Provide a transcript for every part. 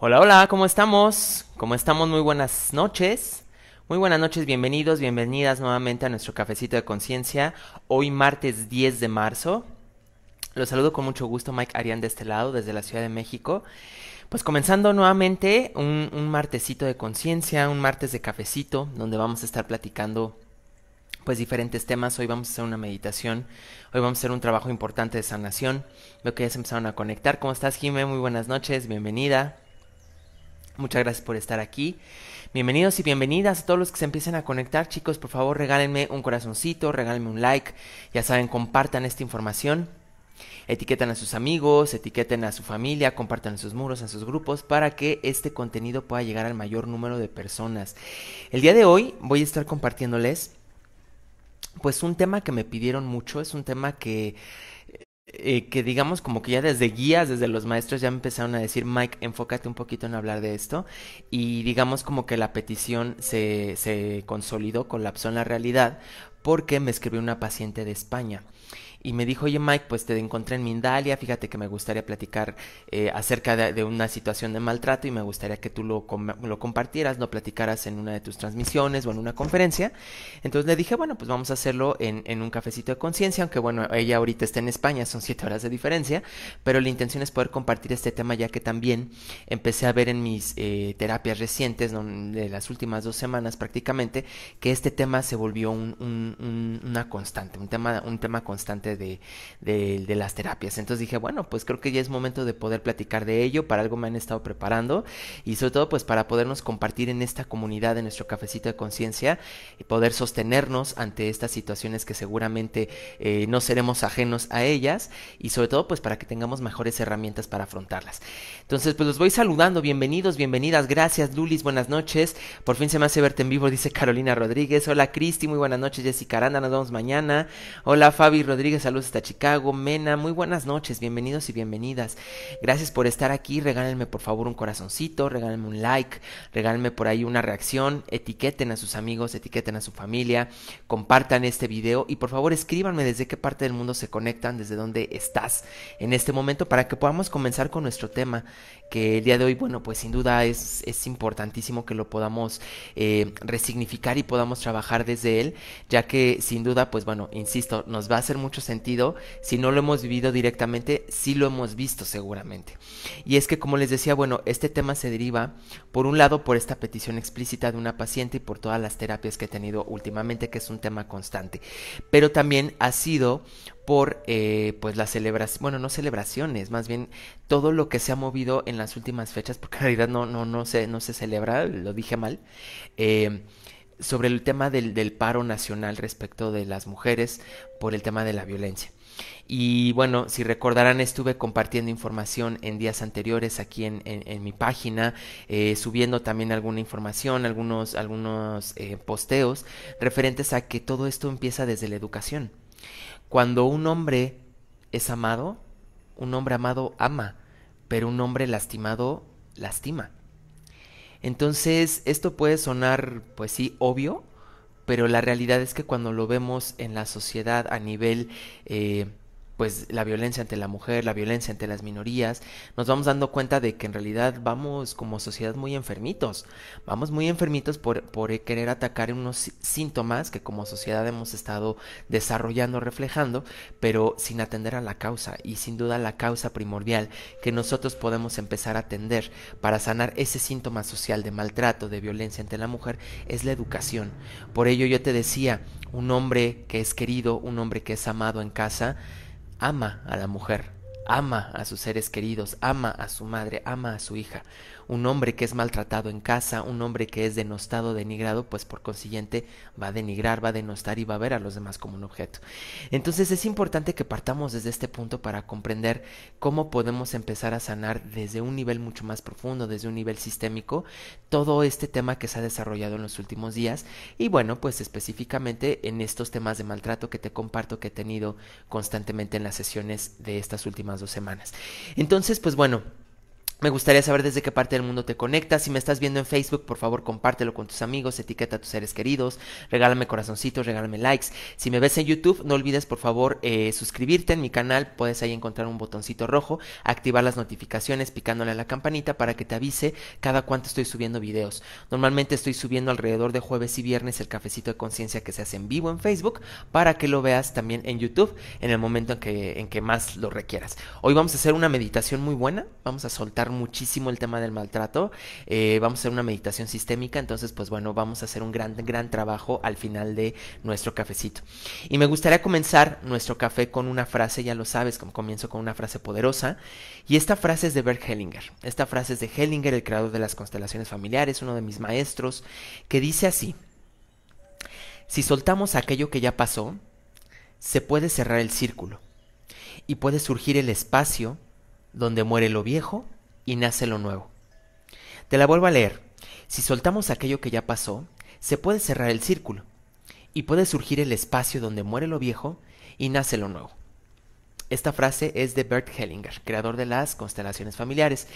Hola, hola, ¿cómo estamos? ¿Cómo estamos? Muy buenas noches. Muy buenas noches, bienvenidos, bienvenidas nuevamente a nuestro cafecito de conciencia. Hoy martes 10 de marzo. Los saludo con mucho gusto, Mike Arián de este lado, desde la Ciudad de México. Pues comenzando nuevamente un, un martesito de conciencia, un martes de cafecito, donde vamos a estar platicando pues diferentes temas. Hoy vamos a hacer una meditación, hoy vamos a hacer un trabajo importante de sanación. Veo que ya se empezaron a conectar. ¿Cómo estás, Jimé? Muy buenas noches, bienvenida. Muchas gracias por estar aquí. Bienvenidos y bienvenidas a todos los que se empiecen a conectar. Chicos, por favor, regálenme un corazoncito, regálenme un like. Ya saben, compartan esta información. Etiquetan a sus amigos, etiqueten a su familia, compartan sus muros, en sus grupos, para que este contenido pueda llegar al mayor número de personas. El día de hoy voy a estar compartiéndoles, pues, un tema que me pidieron mucho. Es un tema que eh, que digamos como que ya desde guías, desde los maestros ya empezaron a decir, Mike, enfócate un poquito en hablar de esto. Y digamos como que la petición se, se consolidó, colapsó en la realidad, porque me escribió una paciente de España y me dijo, oye Mike, pues te encontré en Mindalia, fíjate que me gustaría platicar eh, acerca de, una situación de maltrato y me gustaría que tú lo, lo compartieras, lo platicaras en una de tus transmisiones o en una conferencia. Entonces le dije, bueno, pues vamos a hacerlo en, un cafecito de conciencia, aunque bueno, ella ahorita está en España, son siete horas de diferencia, pero la intención es poder compartir este tema ya que también empecé a ver en mis eh, terapias recientes, de las últimas dos semanas prácticamente, que este tema se volvió una constante, un tema, un tema constante de, las terapias. Entonces dije, bueno, pues creo que ya es momento de poder platicar de ello, para algo me han estado preparando y sobre todo pues para podernos compartir en esta comunidad, en nuestro cafecito de conciencia y poder sostenernos ante estas situaciones que seguramente eh, no seremos ajenos a ellas y sobre todo pues para que tengamos mejores herramientas para afrontarlas. Entonces pues los voy saludando, bienvenidos, bienvenidas, gracias Lulis, buenas noches, por fin se me hace verte en vivo, dice Carolina Rodríguez, hola Cristi, muy buenas noches Jessica Aranda, nos vemos mañana, hola Fabi Rodríguez, saludos hasta Chicago. Mena, muy buenas noches, bienvenidos y bienvenidas. Gracias por estar aquí. Regálenme por favor un corazoncito, regálenme un like, regálenme por ahí una reacción, etiqueten a sus amigos, etiqueten a su familia, compartan este video y por favor escríbanme desde qué parte del mundo se conectan, desde dónde estás en este momento para que podamos comenzar con nuestro tema que el día de hoy, bueno, pues sin duda es, es importantísimo que lo podamos eh, resignificar y podamos trabajar desde él, ya que sin duda, pues bueno, insisto, nos va a hacer mucho sentido, si no lo hemos vivido directamente, sí lo hemos visto seguramente. Y es que, como les decía, bueno, este tema se deriva, por un lado, por esta petición explícita de una paciente y por todas las terapias que he tenido últimamente, que es un tema constante. Pero también ha sido por eh, pues las celebraciones, bueno, no celebraciones, más bien todo lo que se ha movido en las últimas fechas, porque en realidad no, no, no, se, no se celebra, lo dije mal. Eh, sobre el tema del, paro nacional respecto de las mujeres por el tema de la violencia. Y bueno, si recordarán, estuve compartiendo información en días anteriores aquí en, en, mi página, eh, subiendo también alguna información, algunos, algunos eh, posteos referentes a que todo esto empieza desde la educación. Cuando un hombre es amado, un hombre amado ama, pero un hombre lastimado lastima. Entonces, esto puede sonar, pues sí, obvio, pero la realidad es que cuando lo vemos en la sociedad a nivel eh, pues la violencia ante la mujer, la violencia ante las minorías, nos vamos dando cuenta de que en realidad vamos como sociedad muy enfermitos, vamos muy enfermitos por, por querer atacar unos síntomas que como sociedad hemos estado desarrollando, reflejando, pero sin atender a la causa y sin duda la causa primordial que nosotros podemos empezar a atender para sanar ese síntoma social de maltrato, de violencia ante la mujer, es la educación. Por ello yo te decía, un hombre que es querido, un hombre que es amado en casa, ama a la mujer, ama a sus seres queridos, ama a su madre, ama a su hija un hombre que es maltratado en casa, un hombre que es denostado, denigrado, pues por consiguiente va a denigrar, va a denostar y va a ver a los demás como un objeto. Entonces es importante que partamos desde este punto para comprender cómo podemos empezar a sanar desde un nivel mucho más profundo, desde un nivel sistémico, todo este tema que se ha desarrollado en los últimos días y bueno, pues específicamente en estos temas de maltrato que te comparto que he tenido constantemente en las sesiones de estas últimas dos semanas. Entonces, pues bueno, me gustaría saber desde qué parte del mundo te conectas. Si me estás viendo en Facebook, por favor compártelo con tus amigos, etiqueta a tus seres queridos, regálame corazoncitos, regálame likes. Si me ves en YouTube, no olvides por favor eh, suscribirte en mi canal. Puedes ahí encontrar un botoncito rojo, activar las notificaciones picándole a la campanita para que te avise cada cuánto estoy subiendo videos. Normalmente estoy subiendo alrededor de jueves y viernes el cafecito de conciencia que se hace en vivo en Facebook para que lo veas también en YouTube en el momento en que, en que más lo requieras. Hoy vamos a hacer una meditación muy buena. Vamos a soltar muchísimo el tema del maltrato. Eh, vamos a hacer una meditación sistémica, entonces pues bueno, vamos a hacer un gran, gran trabajo al final de nuestro cafecito. Y me gustaría comenzar nuestro café con una frase, ya lo sabes, como comienzo con una frase poderosa. Y esta frase es de Bert Hellinger. Esta frase es de Hellinger, el creador de las constelaciones familiares, uno de mis maestros, que dice así. Si soltamos aquello que ya pasó, se puede cerrar el círculo y puede surgir el espacio donde muere lo viejo y nace lo nuevo. Te la vuelvo a leer. Si soltamos aquello que ya pasó, se puede cerrar el círculo y puede surgir el espacio donde muere lo viejo y nace lo nuevo. Esta frase es de Bert Hellinger, creador de las constelaciones familiares.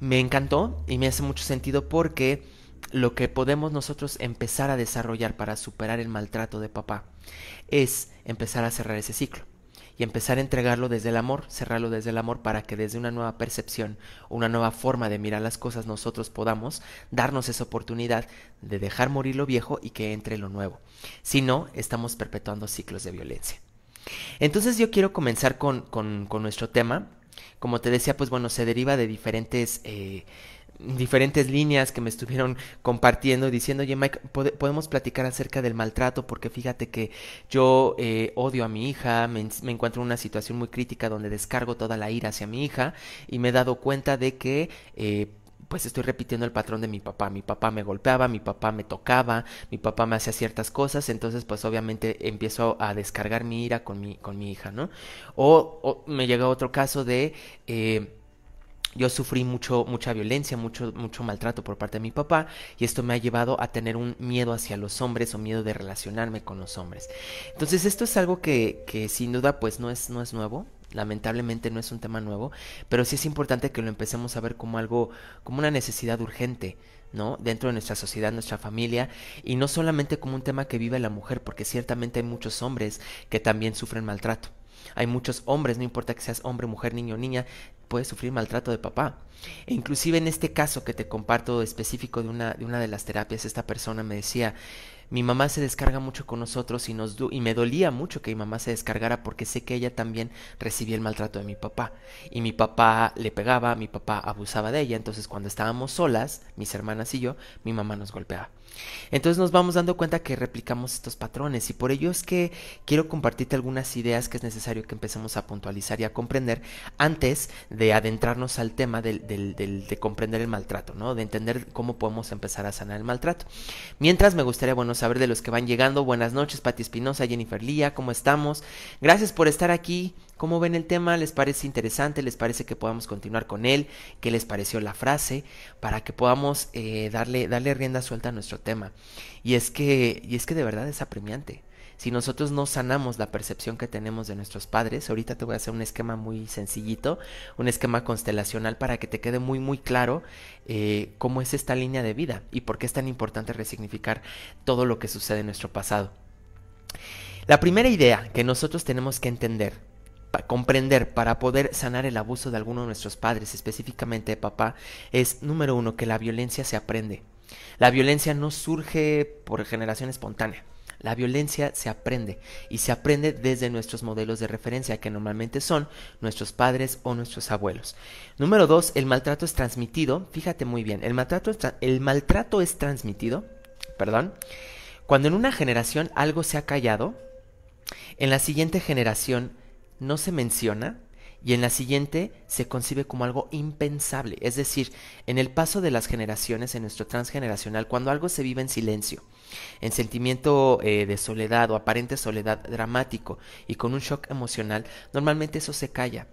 Me encantó y me hace mucho sentido porque lo que podemos nosotros empezar a desarrollar para superar el maltrato de papá es empezar a cerrar ese ciclo empezar a entregarlo desde el amor, cerrarlo desde el amor para que desde una nueva percepción, una nueva forma de mirar las cosas nosotros podamos darnos esa oportunidad de dejar morir lo viejo y que entre lo nuevo. Si no, estamos perpetuando ciclos de violencia. Entonces yo quiero comenzar con, con, nuestro tema. Como te decía, pues bueno, se deriva de diferentes... Eh, diferentes líneas que me estuvieron compartiendo diciendo, oye Mike, podemos platicar acerca del maltrato porque fíjate que yo eh, odio a mi hija, me, encuentro en una situación muy crítica donde descargo toda la ira hacia mi hija y me he dado cuenta de que... Eh, pues estoy repitiendo el patrón de mi papá. Mi papá me golpeaba, mi papá me tocaba, mi papá me hacía ciertas cosas, entonces pues obviamente empiezo a descargar mi ira con mi, con mi hija, ¿no? O, me llega otro caso de... Eh, yo sufrí mucho, mucha violencia, mucho, mucho maltrato por parte de mi papá y esto me ha llevado a tener un miedo hacia los hombres o miedo de relacionarme con los hombres. Entonces esto es algo que, que sin duda pues no es, no es nuevo, lamentablemente no es un tema nuevo, pero sí es importante que lo empecemos a ver como algo, como una necesidad urgente, ¿no? Dentro de nuestra sociedad, nuestra familia, y no solamente como un tema que vive la mujer, porque ciertamente hay muchos hombres que también sufren maltrato. Hay muchos hombres, no importa que seas hombre, mujer, niño o niña, puedes sufrir maltrato de papá. E inclusive en este caso que te comparto específico de una, de una de las terapias, esta persona me decía, mi mamá se descarga mucho con nosotros y, nos y me dolía mucho que mi mamá se descargara porque sé que ella también recibía el maltrato de mi papá. Y mi papá le pegaba, mi papá abusaba de ella, entonces cuando estábamos solas, mis hermanas y yo, mi mamá nos golpeaba. Entonces nos vamos dando cuenta que replicamos estos patrones y por ello es que quiero compartirte algunas ideas que es necesario que empecemos a puntualizar y a comprender antes de adentrarnos al tema del, de comprender el maltrato, ¿no? De entender cómo podemos empezar a sanar el maltrato. Mientras me gustaría, bueno, saber de los que van llegando. Buenas noches, Pati Espinosa, Jennifer Lía, ¿cómo estamos? Gracias por estar aquí. ¿Cómo ven el tema? ¿Les parece interesante? ¿Les parece que podamos continuar con él? ¿Qué les pareció la frase? Para que podamos eh, darle, darle rienda suelta a nuestro tema. Y es que, y es que de verdad es apremiante. Si nosotros no sanamos la percepción que tenemos de nuestros padres, ahorita te voy a hacer un esquema muy sencillito, un esquema constelacional para que te quede muy muy claro eh, cómo es esta línea de vida y por qué es tan importante resignificar todo lo que sucede en nuestro pasado. La primera idea que nosotros tenemos que entender comprender para poder sanar el abuso de alguno de nuestros padres, específicamente de papá, es número uno, que la violencia se aprende. La violencia no surge por generación espontánea. La violencia se aprende y se aprende desde nuestros modelos de referencia que normalmente son nuestros padres o nuestros abuelos. Número dos, el maltrato es transmitido. Fíjate muy bien, el maltrato el maltrato es transmitido, perdón, cuando en una generación algo se ha callado, en la siguiente generación no se menciona y en la siguiente se concibe como algo impensable. Es decir, en el paso de las generaciones, en nuestro transgeneracional, cuando algo se vive en silencio, en sentimiento eh, de soledad o aparente soledad dramático y con un shock emocional, normalmente eso se calla.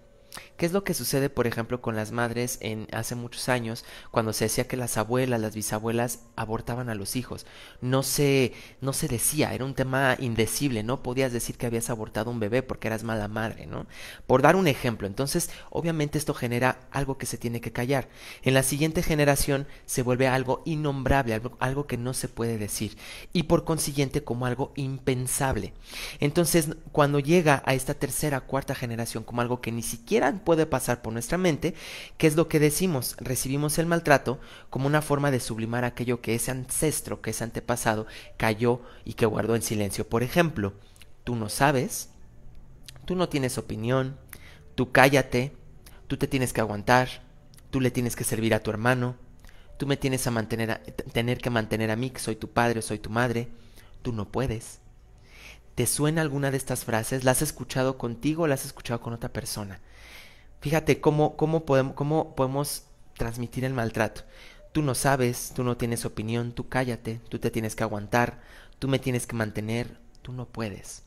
¿Qué es lo que sucede, por ejemplo, con las madres en hace muchos años cuando se decía que las abuelas, las bisabuelas abortaban a los hijos? No se, no se decía, era un tema indecible, no podías decir que habías abortado un bebé porque eras mala madre, ¿no? Por dar un ejemplo, entonces, obviamente esto genera algo que se tiene que callar. En la siguiente generación se vuelve algo innombrable, algo, algo que no se puede decir y por consiguiente como algo impensable. Entonces, cuando llega a esta tercera, cuarta generación como algo que ni siquiera puede pasar por nuestra mente, que es lo que decimos, recibimos el maltrato como una forma de sublimar aquello que ese ancestro, que ese antepasado cayó y que guardó en silencio. Por ejemplo, tú no sabes, tú no tienes opinión, tú cállate, tú te tienes que aguantar, tú le tienes que servir a tu hermano, tú me tienes a mantener tener que mantener a mí, que soy tu padre, soy tu madre, tú no puedes. ¿Te suena alguna de estas frases? ¿La has escuchado contigo o la has escuchado con otra persona? Fíjate cómo, cómo, podemos, cómo podemos transmitir el maltrato. Tú no sabes, tú no tienes opinión, tú cállate, tú te tienes que aguantar, tú me tienes que mantener, tú no puedes.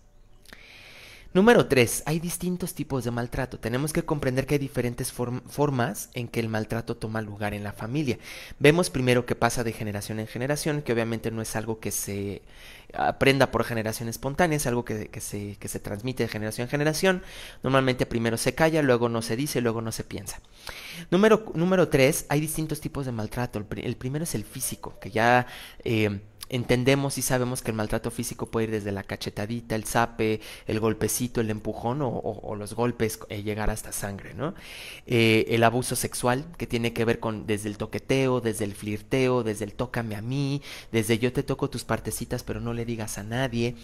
Número 3. Hay distintos tipos de maltrato. Tenemos que comprender que hay diferentes formas en que el maltrato toma lugar en la familia. Vemos primero que pasa de generación en generación, que obviamente no es algo que se aprenda por generación espontánea, es algo que, se, se transmite de generación en generación. Normalmente primero se calla, luego no se dice, luego no se piensa. Número, número 3. Hay distintos tipos de maltrato. El, primero es el físico, que ya... Eh, entendemos y sabemos que el maltrato físico puede ir desde la cachetadita, el zape, el golpecito, el empujón o, los golpes, eh, llegar hasta sangre, ¿no? Eh, el abuso sexual, que tiene que ver con desde el toqueteo, desde el flirteo, desde el tócame a mí, desde yo te toco tus partecitas pero no le digas a nadie.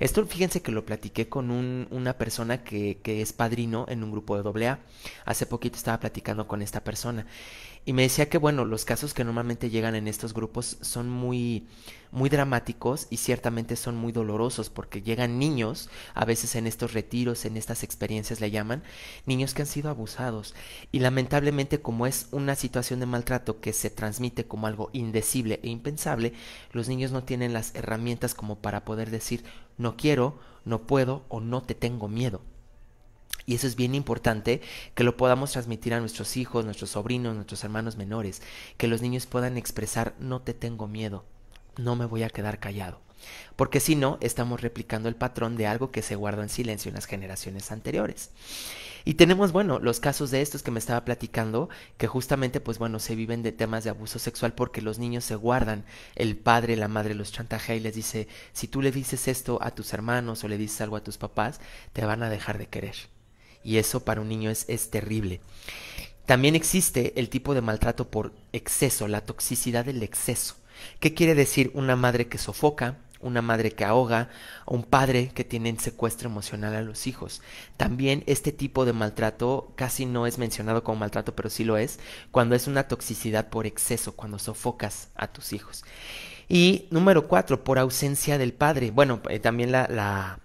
Esto fíjense que lo platiqué con una persona que, que es padrino en un grupo de AA. Hace poquito estaba platicando con esta persona y me decía que, bueno, los casos que normalmente llegan en estos grupos son muy, muy dramáticos y ciertamente son muy dolorosos porque llegan niños, a veces en estos retiros, en estas experiencias le llaman, niños que han sido abusados. Y lamentablemente como es una situación de maltrato que se transmite como algo indecible e impensable, los niños no tienen las herramientas como para poder decir no quiero, no puedo o no te tengo miedo. Y eso es bien importante que lo podamos transmitir a nuestros hijos, nuestros sobrinos, nuestros hermanos menores, que los niños puedan expresar no te tengo miedo, no me voy a quedar callado. Porque si no, estamos replicando el patrón de algo que se guardó en silencio en las generaciones anteriores. Y tenemos, bueno, los casos de estos que me estaba platicando, que justamente, pues bueno, se viven de temas de abuso sexual porque los niños se guardan, el padre, la madre los chantajea y les dice, si tú le dices esto a tus hermanos o le dices algo a tus papás, te van a dejar de querer y eso para un niño es, terrible. También existe el tipo de maltrato por exceso, la toxicidad del exceso. ¿Qué quiere decir una madre que sofoca, una madre que ahoga, o un padre que tiene en secuestro emocional a los hijos? También este tipo de maltrato casi no es mencionado como maltrato, pero sí lo es, cuando es una toxicidad por exceso, cuando sofocas a tus hijos. Y número cuatro, por ausencia del padre. Bueno, eh, también la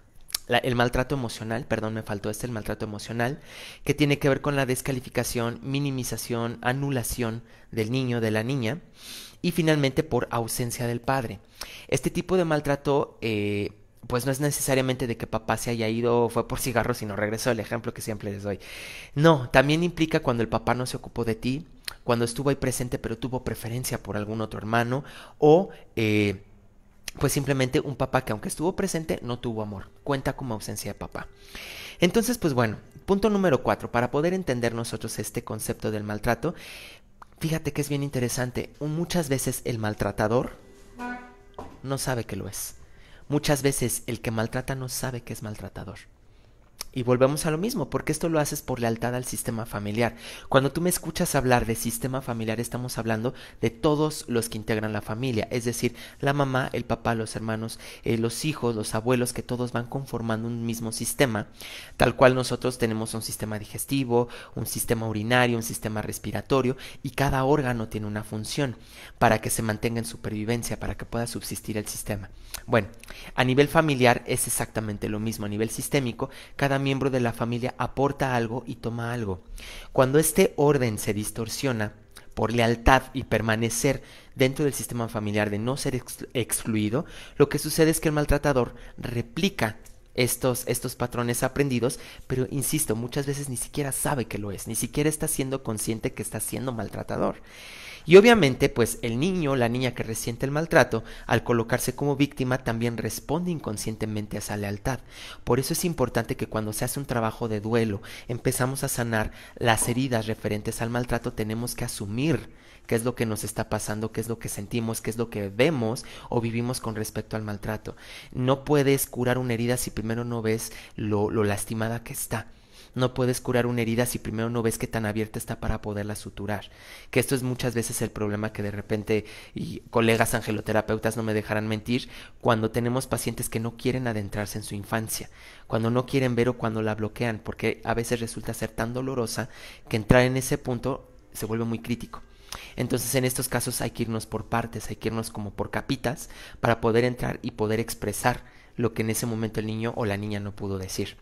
el maltrato emocional, perdón, me faltó este, el maltrato emocional, que tiene que ver con la descalificación, minimización, anulación del niño, de la niña, y finalmente por ausencia del padre. Este tipo de maltrato... Eh, pues no es necesariamente de que papá se haya ido fue por cigarros y no regresó, el ejemplo que siempre les doy. No, también implica cuando el papá no se ocupó de ti, cuando estuvo ahí presente pero tuvo preferencia por algún otro hermano o eh, pues simplemente un papá que aunque estuvo presente no tuvo amor, cuenta como ausencia de papá. Entonces, pues bueno, punto número cuatro, para poder entender nosotros este concepto del maltrato, fíjate que es bien interesante, muchas veces el maltratador no sabe que lo es. Muchas veces el que maltrata no sabe que es maltratador. Y volvemos a lo mismo, porque esto lo haces por lealtad al sistema familiar. Cuando tú me escuchas hablar de sistema familiar, estamos hablando de todos los que integran la familia, es decir, la mamá, el papá, los hermanos, eh, los hijos, los abuelos, que todos van conformando un mismo sistema, tal cual nosotros tenemos un sistema digestivo, un sistema urinario, un sistema respiratorio, y cada órgano tiene una función para que se mantenga en supervivencia, para que pueda subsistir el sistema. Bueno, a nivel familiar es exactamente lo mismo, a nivel sistémico, cada miembro de la familia aporta algo y toma algo. Cuando este orden se distorsiona por lealtad y permanecer dentro del sistema familiar de no ser excluido, lo que sucede es que el maltratador replica estos, estos patrones aprendidos, pero insisto, muchas veces ni siquiera sabe que lo es, ni siquiera está siendo consciente que está siendo maltratador. Y obviamente, pues el niño, la niña que resiente el maltrato, al colocarse como víctima también responde inconscientemente a esa lealtad. Por eso es importante que cuando se hace un trabajo de duelo, empezamos a sanar las heridas referentes al maltrato, tenemos que asumir qué es lo que nos está pasando, qué es lo que sentimos, qué es lo que vemos o vivimos con respecto al maltrato. No puedes curar una herida si primero no ves lo, lo lastimada que está. No puedes curar una herida si primero no ves que tan abierta está para poderla suturar. Que esto es muchas veces el problema que de repente, y colegas angeloterapeutas no me dejarán mentir, cuando tenemos pacientes que no quieren adentrarse en su infancia, cuando no quieren ver o cuando la bloquean, porque a veces resulta ser tan dolorosa que entrar en ese punto se vuelve muy crítico. Entonces en estos casos hay que irnos por partes, hay que irnos como por capitas para poder entrar y poder expresar lo que en ese momento el niño o la niña no pudo decir.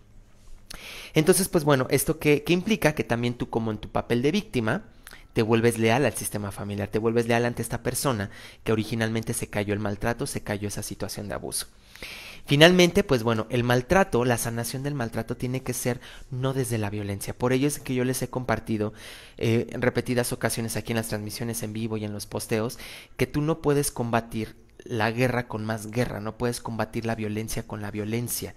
Entonces, pues bueno, esto que, implica que también tú como en tu papel de víctima, te vuelves leal al sistema familiar, te vuelves leal ante esta persona que originalmente se cayó el maltrato, se cayó esa situación de abuso. Finalmente, pues bueno, el maltrato, la sanación del maltrato tiene que ser no desde la violencia. Por ello es que yo les he compartido en eh, repetidas ocasiones aquí en las transmisiones en vivo y en los posteos que tú no puedes combatir la guerra con más guerra, no puedes combatir la violencia con la violencia.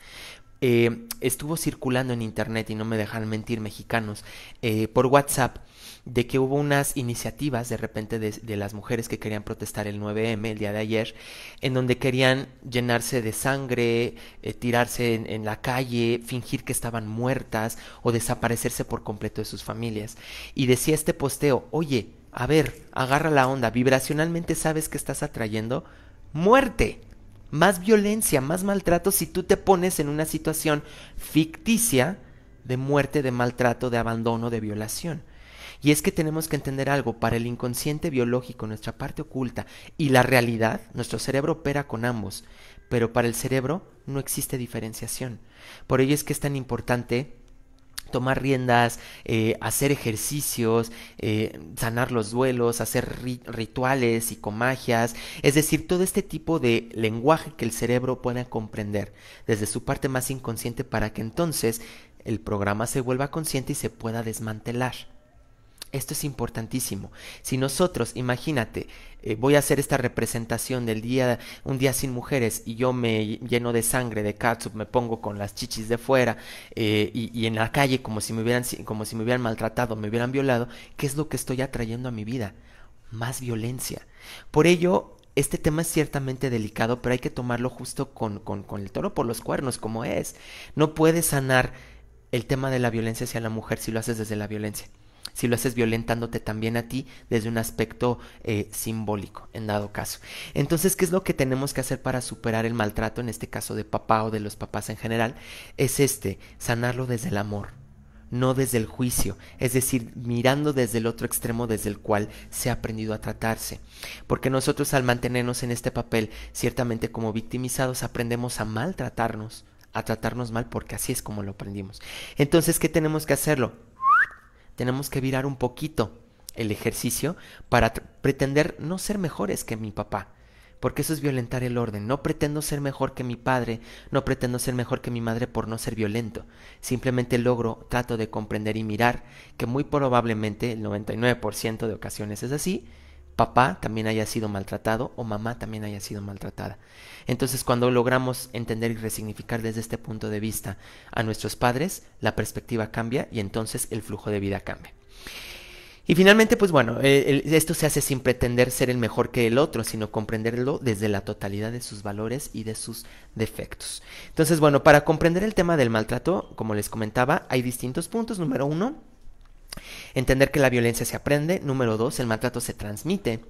Eh, estuvo circulando en internet, y no me dejan mentir mexicanos, eh, por WhatsApp, de que hubo unas iniciativas de repente de, las mujeres que querían protestar el 9M el día de ayer, en donde querían llenarse de sangre, eh, tirarse en, en, la calle, fingir que estaban muertas o desaparecerse por completo de sus familias. Y decía este posteo, oye, a ver, agarra la onda, vibracionalmente sabes que estás atrayendo muerte más violencia, más maltrato si tú te pones en una situación ficticia de muerte, de maltrato, de abandono, de violación. Y es que tenemos que entender algo, para el inconsciente biológico, nuestra parte oculta y la realidad, nuestro cerebro opera con ambos, pero para el cerebro no existe diferenciación. Por ello es que es tan importante tomar riendas, eh, hacer ejercicios, eh, sanar los duelos, hacer y rituales, psicomagias, es decir, todo este tipo de lenguaje que el cerebro pueda comprender desde su parte más inconsciente para que entonces el programa se vuelva consciente y se pueda desmantelar. Esto es importantísimo. Si nosotros, imagínate, eh, voy a hacer esta representación del día, un día sin mujeres, y yo me lleno de sangre, de catsup, me pongo con las chichis de fuera, eh, y, en la calle como si, me hubieran, como si me hubieran maltratado, me hubieran violado, ¿qué es lo que estoy atrayendo a mi vida? Más violencia. Por ello, este tema es ciertamente delicado, pero hay que tomarlo justo con, con, con, el toro por los cuernos, como es. No puedes sanar el tema de la violencia hacia la mujer si lo haces desde la violencia si lo haces violentándote también a ti desde un aspecto eh, simbólico, en dado caso. Entonces, ¿qué es lo que tenemos que hacer para superar el maltrato, en este caso de papá o de los papás en general? Es este, sanarlo desde el amor no desde el juicio, es decir, mirando desde el otro extremo desde el cual se ha aprendido a tratarse. Porque nosotros al mantenernos en este papel, ciertamente como victimizados, aprendemos a maltratarnos, a tratarnos mal porque así es como lo aprendimos. Entonces, ¿qué tenemos que hacerlo? tenemos que virar un poquito el ejercicio para pretender no ser mejores que mi papá. Porque eso es violentar el orden. No pretendo ser mejor que mi padre, no pretendo ser mejor que mi madre por no ser violento. Simplemente logro, trato de comprender y mirar que muy probablemente el 99% de ocasiones es así papá también haya sido maltratado o mamá también haya sido maltratada. Entonces cuando logramos entender y resignificar desde este punto de vista a nuestros padres, la perspectiva cambia y entonces el flujo de vida cambia. Y finalmente, pues bueno, eh, esto se hace sin pretender ser el mejor que el otro, sino comprenderlo desde la totalidad de sus valores y de sus defectos. Entonces, bueno, para comprender el tema del maltrato, como les comentaba, hay distintos puntos. Número uno, Entender que la violencia se aprende. Número dos, el maltrato se transmite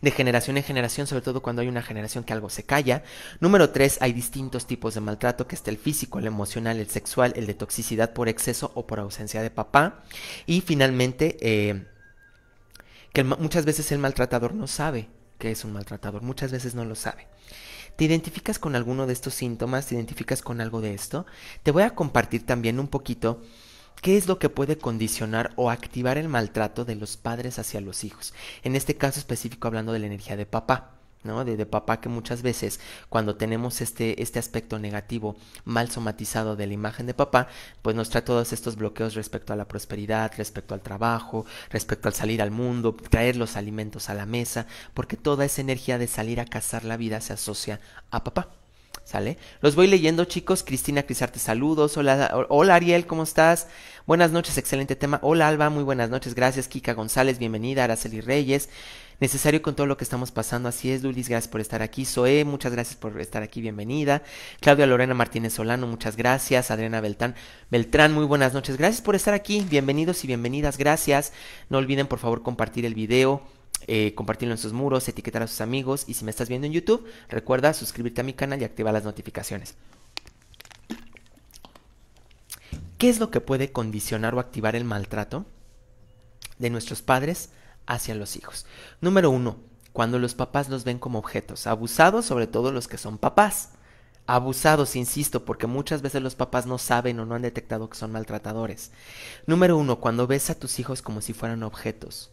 de generación en generación, sobre todo cuando hay una generación que algo se calla. Número tres, hay distintos tipos de maltrato, que está el físico, el emocional, el sexual, el de toxicidad por exceso o por ausencia de papá. Y finalmente, eh, que muchas veces el maltratador no sabe que es un maltratador, muchas veces no lo sabe. ¿Te identificas con alguno de estos síntomas? ¿Te identificas con algo de esto? Te voy a compartir también un poquito ¿Qué es lo que puede condicionar o activar el maltrato de los padres hacia los hijos? En este caso específico hablando de la energía de papá. ¿no? De, papá que muchas veces cuando tenemos este, este aspecto negativo mal somatizado de la imagen de papá, pues nos trae todos estos bloqueos respecto a la prosperidad, respecto al trabajo, respecto al salir al mundo, traer los alimentos a la mesa, porque toda esa energía de salir a cazar la vida se asocia a papá. ¿Sale? Los voy leyendo, chicos. Cristina Crisarte, saludos. Hola, hola Ariel, ¿cómo estás? Buenas noches, excelente tema. Hola Alba, muy buenas noches. Gracias, Kika González, bienvenida. Araceli Reyes, necesario con todo lo que estamos pasando. Así es, Dulis, gracias por estar aquí. Zoe, muchas gracias por estar aquí, bienvenida. Claudia Lorena Martínez Solano, muchas gracias. Adriana Beltrán, Beltrán, muy buenas noches. Gracias por estar aquí, bienvenidos y bienvenidas, gracias. No olviden, por favor, compartir el video eh, compartirlo en sus muros, etiquetar a sus amigos y si me estás viendo en YouTube, recuerda suscribirte a mi canal y activar las notificaciones. ¿Qué es lo que puede condicionar o activar el maltrato de nuestros padres hacia los hijos? Número uno, cuando los papás los ven como objetos, abusados sobre todo los que son papás. Abusados, insisto, porque muchas veces los papás no saben o no han detectado que son maltratadores. Número uno, cuando ves a tus hijos como si fueran objetos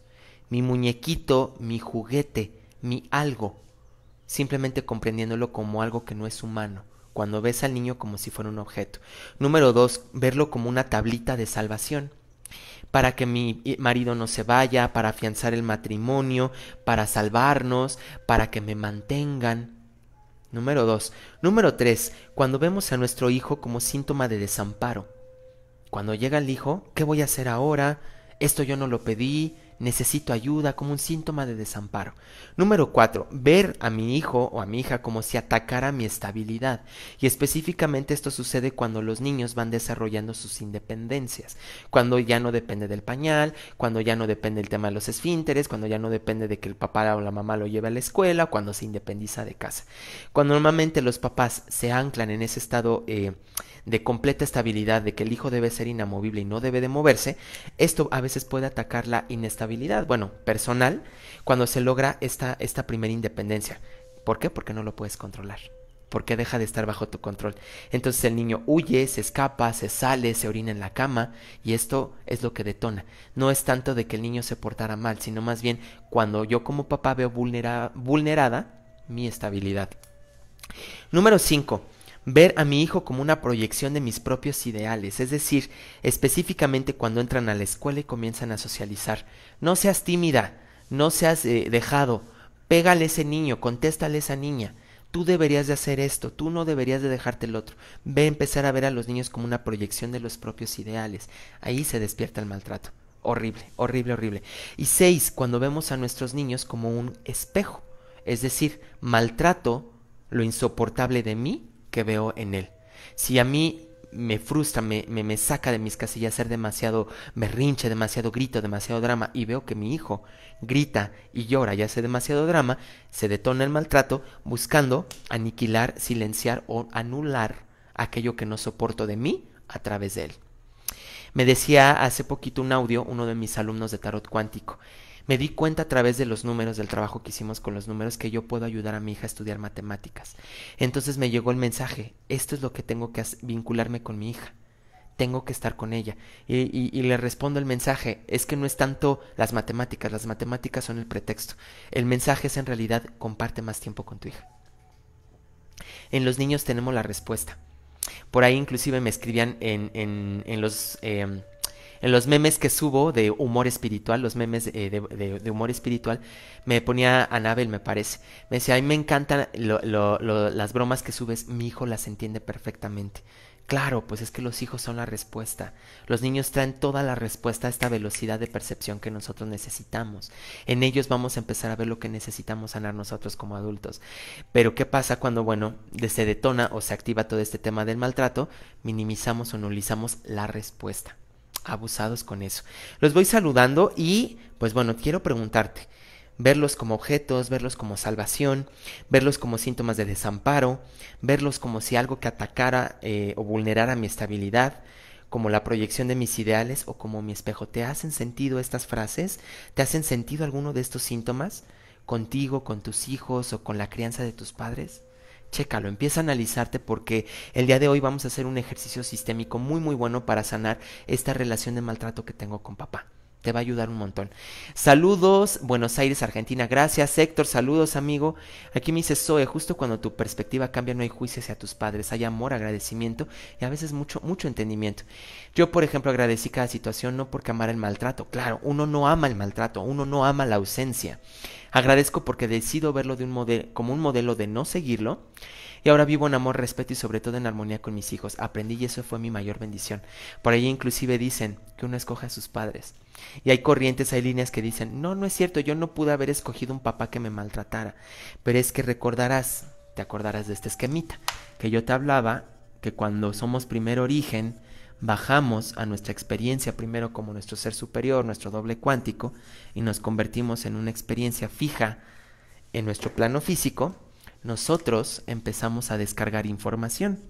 mi muñequito, mi juguete, mi algo, simplemente comprendiéndolo como algo que no es humano, cuando ves al niño como si fuera un objeto. Número dos, verlo como una tablita de salvación para que mi eh, marido no se vaya, para afianzar el matrimonio, para salvarnos, para que me mantengan. Número dos. Número tres, Cuando vemos a nuestro hijo como síntoma de desamparo. Cuando llega el hijo, ¿qué voy a hacer ahora? Esto yo no lo pedí, necesito ayuda como un síntoma de desamparo. Número cuatro, Ver a mi hijo o a mi hija como si atacara mi estabilidad. Y específicamente esto sucede cuando los niños van desarrollando sus independencias, cuando ya no depende del pañal, cuando ya no depende el tema de los esfínteres, cuando ya no depende de que el papá o la mamá lo lleve a la escuela, cuando se independiza de casa. Cuando normalmente los papás se anclan en ese estado eh, de completa estabilidad, de que el hijo debe ser inamovible y no debe de moverse, esto a veces puede atacar la inestabilidad, bueno, personal, cuando se logra esta, esta primera independencia. ¿Por qué? Porque no lo puedes controlar porque deja de estar bajo tu control. Entonces el niño huye, se escapa, se sale, se orina en la cama y esto es lo que detona. No es tanto de que el niño se portara mal, sino más bien cuando yo como papá veo vulnera vulnerada mi estabilidad. Número 5 ver a mi hijo como una proyección de mis propios ideales, es decir, específicamente cuando entran a la escuela y comienzan a socializar. No seas tímida, no seas eh, dejado, pégale a ese niño, contéstale a esa niña. Tú deberías de hacer esto, tú no deberías de dejarte el otro. Ve a empezar a ver a los niños como una proyección de los propios ideales. Ahí se despierta el maltrato. Horrible, horrible, horrible. Y seis, cuando vemos a nuestros niños como un espejo. Es decir, maltrato lo insoportable de mí que veo en él. Si a mí me frustra, me, me, saca de mis casillas ser demasiado berrinche, demasiado grito, demasiado drama, y veo que mi hijo grita y llora y hace demasiado drama, se detona el maltrato buscando aniquilar, silenciar o anular aquello que no soporto de mí a través de él. Me decía hace poquito un audio uno de mis alumnos de tarot cuántico me di cuenta a través de los números, del trabajo que hicimos con los números, que yo puedo ayudar a mi hija a estudiar matemáticas. Entonces me llegó el mensaje, esto es lo que tengo que vincularme con mi hija. Tengo que estar con ella. Y, le respondo el mensaje, es que no es tanto las matemáticas, las matemáticas son el pretexto. El mensaje es en realidad comparte más tiempo con tu hija. En los niños tenemos la respuesta. Por ahí inclusive me escribían en, en, los... Em, en los memes que subo de humor espiritual, los memes eh, de, humor espiritual, me ponía Anabel, me parece. Me decía, a mí me encantan las bromas que subes, mi hijo las entiende perfectamente. Claro, pues es que los hijos son la respuesta. Los niños traen toda la respuesta a esta velocidad de percepción que nosotros necesitamos. En ellos vamos a empezar a ver lo que necesitamos sanar nosotros como adultos. Pero ¿qué pasa cuando, bueno, se detona o se activa todo este tema del maltrato? Minimizamos o nulizamos la respuesta abusados con eso. Los voy saludando y, pues bueno, quiero preguntarte, verlos como objetos, verlos como salvación, verlos como síntomas de desamparo, verlos como si algo que atacara eh, o vulnerara mi estabilidad, como la proyección de mis ideales o como mi espejo. ¿Te hacen sentido estas frases? ¿Te hacen sentido alguno de estos síntomas? ¿Contigo, con tus hijos o con la crianza de tus padres? chécalo, empieza a analizarte porque el día de hoy vamos a hacer un ejercicio sistémico muy muy bueno para sanar esta relación de maltrato que tengo con papá te va a ayudar un montón. Saludos, Buenos Aires, Argentina, gracias. Héctor, saludos, amigo. Aquí me dice Zoe, justo cuando tu perspectiva cambia, no hay juicio hacia tus padres, hay amor, agradecimiento y a veces mucho, mucho entendimiento. Yo, por ejemplo, agradecí cada situación no porque amara el maltrato, claro, uno no ama el maltrato, uno no ama la ausencia. Agradezco porque decido verlo de un como un modelo de no seguirlo y ahora vivo en amor, respeto y sobre todo en armonía con mis hijos. Aprendí y eso fue mi mayor bendición. Por ahí inclusive dicen que uno escoge a sus padres. Y hay corrientes, hay líneas que dicen, no, no es cierto, yo no pude haber escogido un papá que me maltratara. Pero es que recordarás, te acordarás de este esquemita, que yo te hablaba, que cuando somos primer origen, bajamos a nuestra experiencia primero como nuestro ser superior, nuestro doble cuántico, y nos convertimos en una experiencia fija en nuestro plano físico, nosotros empezamos a descargar información.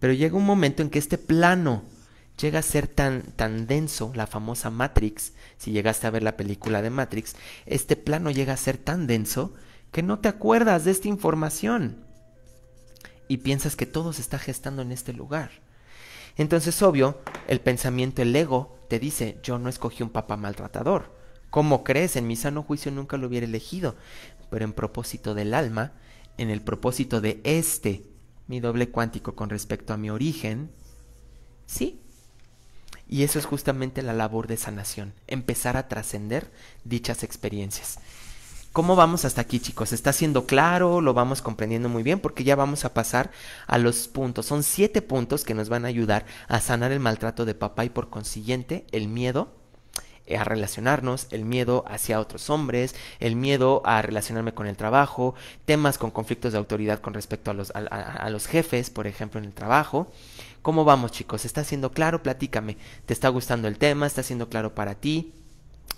Pero llega un momento en que este plano llega a ser tan, tan denso, la famosa Matrix, si llegaste a ver la película de Matrix, este plano llega a ser tan denso que no te acuerdas de esta información y piensas que todo se está gestando en este lugar. Entonces, obvio, el pensamiento, el ego, te dice, yo no escogí un papá maltratador. ¿Cómo crees? En mi sano juicio nunca lo hubiera elegido pero en propósito del alma, en el propósito de este, mi doble cuántico con respecto a mi origen, sí. Y eso es justamente la labor de sanación, empezar a trascender dichas experiencias. ¿Cómo vamos hasta aquí, chicos? ¿Está siendo claro? ¿Lo vamos comprendiendo muy bien? Porque ya vamos a pasar a los puntos. Son siete puntos que nos van a ayudar a sanar el maltrato de papá y por consiguiente el miedo eh, a relacionarnos, el miedo hacia otros hombres, el miedo a relacionarme con el trabajo, temas con conflictos de autoridad con respecto a los, a, los jefes, por ejemplo, en el trabajo. ¿Cómo vamos chicos? ¿Está siendo claro? Platícame. ¿Te está gustando el tema? ¿Está siendo claro para ti?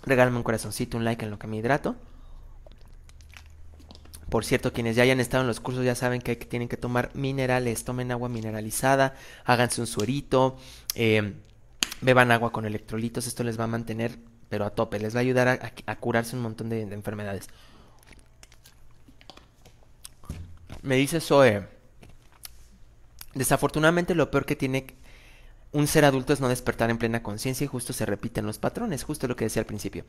Regálame un corazoncito, un like en lo que me hidrato. Por cierto, quienes ya hayan estado en los cursos ya saben que tienen que tomar minerales, tomen agua mineralizada, háganse un suerito, eh, beban agua con electrolitos, esto les va a mantener, pero a tope, les va a ayudar a, curarse un montón de, enfermedades. Me dice Zoe, desafortunadamente lo peor que tiene un ser adulto es no despertar en plena conciencia y justo se repiten los patrones, justo lo que decía al principio.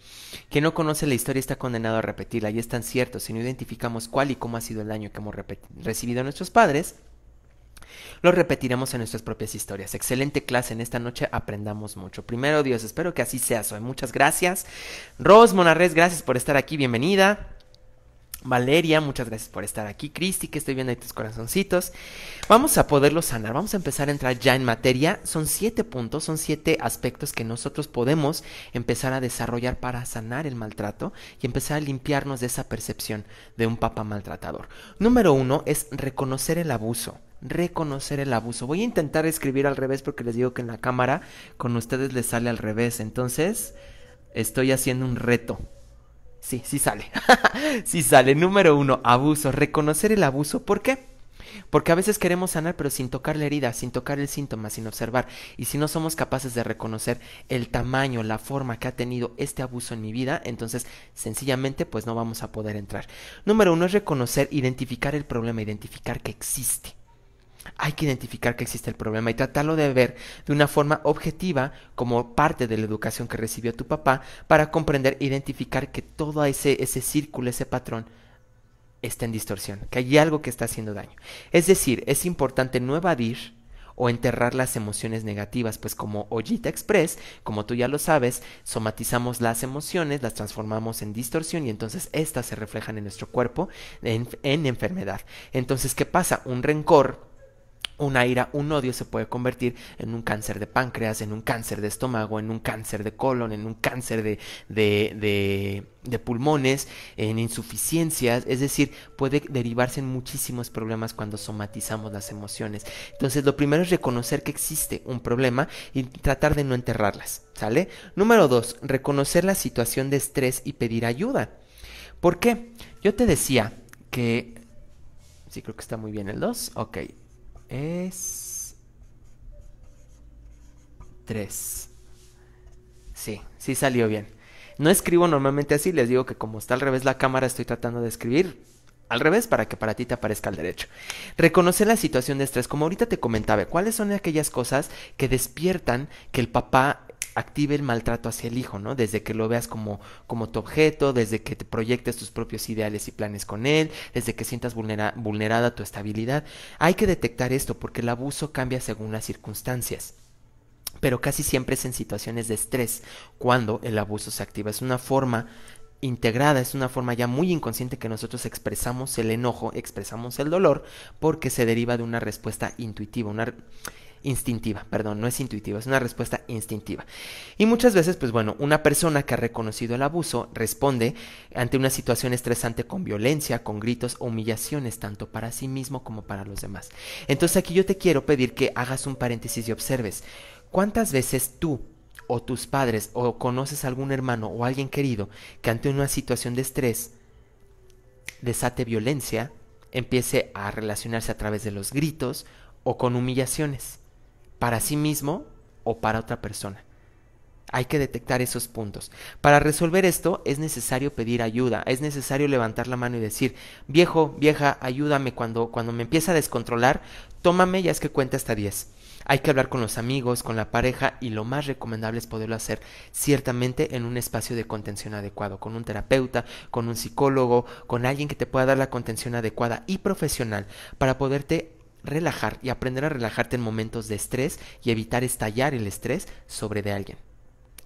Quien no conoce la historia está condenado a repetirla y es tan cierto, si no identificamos cuál y cómo ha sido el daño que hemos recibido a nuestros padres, lo repetiremos en nuestras propias historias. Excelente clase en esta noche, aprendamos mucho. Primero Dios, espero que así sea. Soy muchas gracias. Ros Monarres, gracias por estar aquí, bienvenida. Valeria, muchas gracias por estar aquí. Cristi, que estoy viendo ahí tus corazoncitos. Vamos a poderlo sanar. Vamos a empezar a entrar ya en materia. Son siete puntos, son siete aspectos que nosotros podemos empezar a desarrollar para sanar el maltrato y empezar a limpiarnos de esa percepción de un papá maltratador. Número uno es reconocer el abuso reconocer el abuso. Voy a intentar escribir al revés porque les digo que en la cámara con ustedes les sale al revés. Entonces, estoy haciendo un reto. Sí, sí sale. sí sale. Número uno, abuso. Reconocer el abuso. ¿Por qué? Porque a veces queremos sanar, pero sin tocar la herida, sin tocar el síntoma, sin observar. Y si no somos capaces de reconocer el tamaño, la forma que ha tenido este abuso en mi vida, entonces sencillamente pues no vamos a poder entrar. Número uno es reconocer, identificar el problema, identificar que existe hay que identificar que existe el problema y tratarlo de ver de una forma objetiva como parte de la educación que recibió tu papá para comprender e identificar que todo ese, ese círculo, ese patrón está en distorsión, que hay algo que está haciendo daño. Es decir, es importante no evadir o enterrar las emociones negativas, pues como Ollita Express, como tú ya lo sabes, somatizamos las emociones, las transformamos en distorsión y entonces estas se reflejan en nuestro cuerpo en enfermedad. Entonces, ¿qué pasa? Un rencor una ira, un odio se puede convertir en un cáncer de páncreas, en un cáncer de estómago, en un cáncer de colon, en un cáncer de, de, de, pulmones, en insuficiencias. Es decir, puede derivarse en muchísimos problemas cuando somatizamos las emociones. Entonces, lo primero es reconocer que existe un problema y tratar de no enterrarlas. ¿Sale? Número dos, reconocer la situación de estrés y pedir ayuda. ¿Por qué? Yo te decía que... Sí, creo que está muy bien el 2. Ok, es 3. Sí, sí salió bien. No escribo normalmente así, les digo que como está al revés la cámara estoy tratando de escribir al revés para que para ti te aparezca al derecho. Reconocer la situación de estrés, como ahorita te comentaba, ¿cuáles son aquellas cosas que despiertan que el papá active el maltrato hacia el hijo, ¿no? Desde que lo veas como, como tu objeto, desde que te proyectes tus propios ideales y planes con él, desde que sientas vulnerada tu estabilidad. Hay que detectar esto porque el abuso cambia según las circunstancias pero casi siempre es en situaciones de estrés cuando el abuso se activa. Es una forma integrada, es una forma ya muy inconsciente que nosotros expresamos el enojo, expresamos el dolor, porque se deriva de una respuesta intuitiva, una instintiva, perdón, no es intuitiva, es una respuesta instintiva. Y muchas veces, pues bueno, una persona que ha reconocido el abuso responde ante una situación estresante con violencia, con gritos o humillaciones, tanto para sí mismo como para los demás. Entonces aquí yo te quiero pedir que hagas un paréntesis y observes. ¿Cuántas veces tú o tus padres o conoces a algún hermano o alguien querido que ante una situación de estrés desate violencia, empiece a relacionarse a través de los gritos o con humillaciones para sí mismo o para otra persona. Hay que detectar esos puntos. Para resolver esto es necesario pedir ayuda, es necesario levantar la mano y decir, viejo, vieja, ayúdame cuando, cuando me empieza a descontrolar, tómame ya es que cuenta hasta 10. Hay que hablar con los amigos, con la pareja y lo más recomendable es poderlo hacer ciertamente en un espacio de contención adecuado, con un terapeuta, con un psicólogo, con alguien que te pueda dar la contención adecuada y profesional para poderte relajar y aprender a relajarte en momentos de estrés y evitar estallar el estrés sobre de alguien.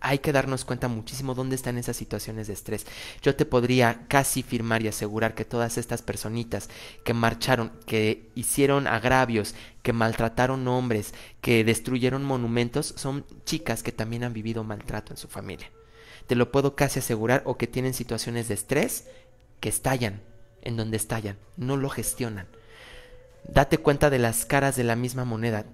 Hay que darnos cuenta muchísimo dónde están esas situaciones de estrés. Yo te podría casi firmar y asegurar que todas estas personitas que marcharon, que hicieron agravios, que maltrataron hombres, que destruyeron monumentos, son chicas que también han vivido maltrato en su familia. Te lo puedo casi asegurar o que tienen situaciones de estrés que estallan, en donde estallan, no lo gestionan date cuenta de las caras de la misma moneda.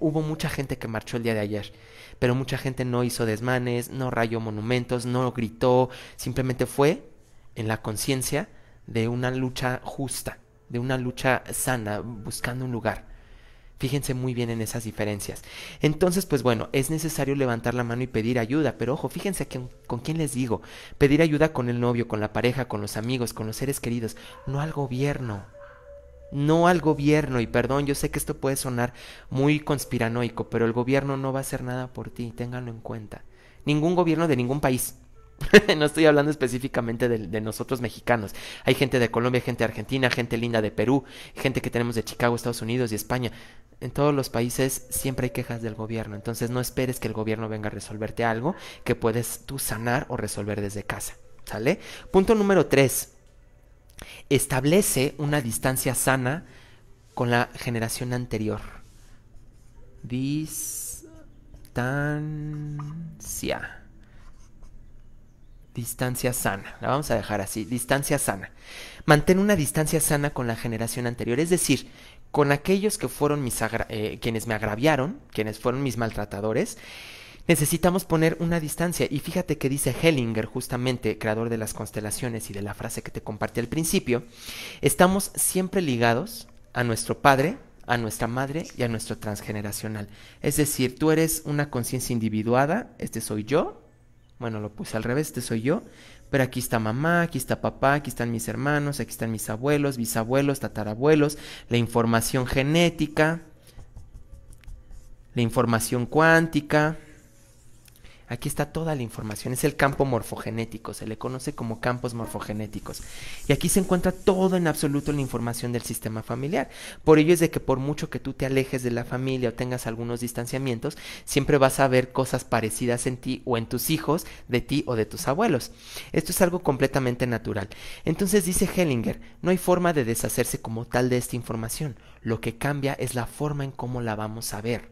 hubo mucha gente que marchó el día de ayer, pero mucha gente no hizo desmanes, no rayó monumentos, no gritó, simplemente fue en la conciencia de una lucha justa, de una lucha sana, buscando un lugar. Fíjense muy bien en esas diferencias. Entonces, pues bueno, es necesario levantar la mano y pedir ayuda, pero ojo, fíjense con quién les digo. Pedir ayuda con el novio, con la pareja, con los amigos, con los seres queridos, no al gobierno no al gobierno. Y perdón, yo sé que esto puede sonar muy conspiranoico, pero el gobierno no va a hacer nada por ti, ténganlo en cuenta. Ningún gobierno de ningún país. no estoy hablando específicamente de, nosotros mexicanos. Hay gente de Colombia, gente de Argentina, gente linda de Perú, gente que tenemos de Chicago, Estados Unidos y España. En todos los países siempre hay quejas del gobierno. Entonces no esperes que el gobierno venga a resolverte algo que puedes tú sanar o resolver desde casa. ¿Sale? Punto número tres establece una distancia sana con la generación anterior. Distancia. Distancia sana. La vamos a dejar así. Distancia sana. Mantén una distancia sana con la generación anterior. Es decir, con aquellos que fueron mis eh, quienes me agraviaron, quienes fueron mis maltratadores necesitamos poner una distancia. Y fíjate que dice Hellinger, justamente creador de las constelaciones y de la frase que te compartí al principio, estamos siempre ligados a nuestro padre, a nuestra madre y a nuestro transgeneracional. Es decir, tú eres una conciencia individuada, este soy yo, bueno, lo puse al revés, este soy yo, pero aquí está mamá, aquí está papá, aquí están mis hermanos, aquí están mis abuelos, bisabuelos, tatarabuelos, la información genética, la información cuántica, Aquí está toda la información. Es el campo morfogenético, se le conoce como campos morfogenéticos. Y aquí se encuentra todo en absoluto la información del sistema familiar. Por ello es de que por mucho que tú te alejes de la familia o tengas algunos distanciamientos, siempre vas a ver cosas parecidas en ti o en tus hijos, de ti o de tus abuelos. Esto es algo completamente natural. Entonces dice Hellinger, no hay forma de deshacerse como tal de esta información. Lo que cambia es la forma en cómo la vamos a ver.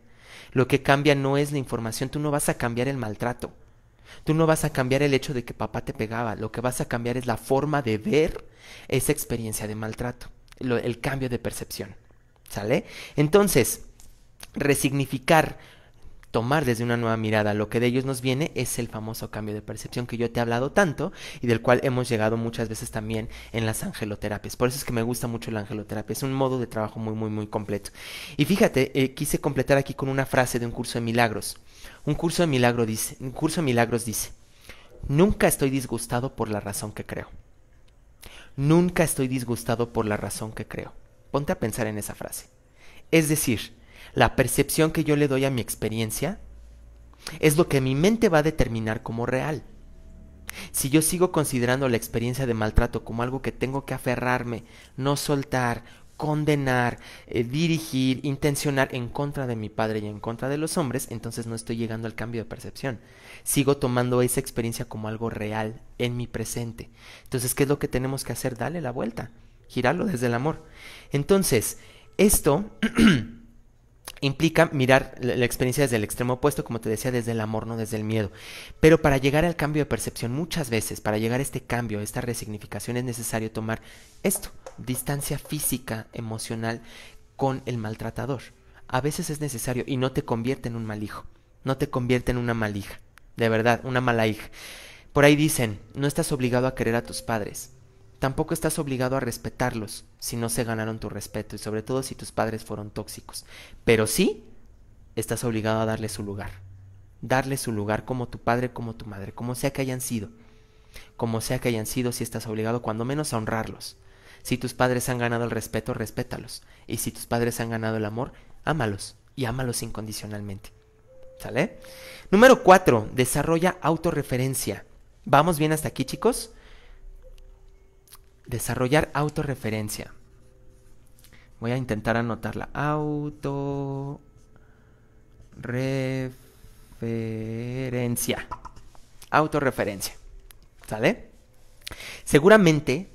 Lo que cambia no es la información, tú no vas a cambiar el maltrato. Tú no vas a cambiar el hecho de que papá te pegaba, lo que vas a cambiar es la forma de ver esa experiencia de maltrato, el cambio de percepción. ¿Sale? Entonces, resignificar tomar desde una nueva mirada. Lo que de ellos nos viene es el famoso cambio de percepción que yo te he hablado tanto y del cual hemos llegado muchas veces también en las angeloterapias. Por eso es que me gusta mucho la angeloterapia. Es un modo de trabajo muy, muy, muy completo. Y fíjate, eh, quise completar aquí con una frase de un curso de milagros. Un curso de, dice, un curso de milagros dice, nunca estoy disgustado por la razón que creo. Nunca estoy disgustado por la razón que creo. Ponte a pensar en esa frase. Es decir, la percepción que yo le doy a mi experiencia es lo que mi mente va a determinar como real. Si yo sigo considerando la experiencia de maltrato como algo que tengo que aferrarme, no soltar, condenar, eh, dirigir, intencionar en contra de mi padre y en contra de los hombres, entonces no estoy llegando al cambio de percepción. Sigo tomando esa experiencia como algo real en mi presente. Entonces, ¿qué es lo que tenemos que hacer? Dale la vuelta, girarlo desde el amor. Entonces, esto implica mirar la, experiencia desde el extremo opuesto, como te decía, desde el amor, no desde el miedo. Pero para llegar al cambio de percepción, muchas veces, para llegar a este cambio, a esta resignificación, es necesario tomar esto, distancia física, emocional, con el maltratador. A veces es necesario y no te convierte en un mal hijo, no te convierte en una mal hija, de verdad, una mala hija. Por ahí dicen, no estás obligado a querer a tus padres, tampoco estás obligado a respetarlos si no se ganaron tu respeto y sobre todo si tus padres fueron tóxicos. Pero sí estás obligado a darle su lugar. Darle su lugar como tu padre, como tu madre, como sea que hayan sido. Como sea que hayan sido, si estás obligado cuando menos a honrarlos. Si tus padres han ganado el respeto, respétalos. Y si tus padres han ganado el amor, ámalos y ámalos incondicionalmente. ¿Sale? Número 4. Desarrolla autorreferencia. ¿Vamos bien hasta aquí, chicos? Desarrollar autorreferencia. Voy a intentar anotarla. Auto. Autorreferencia. ¿Sale? Seguramente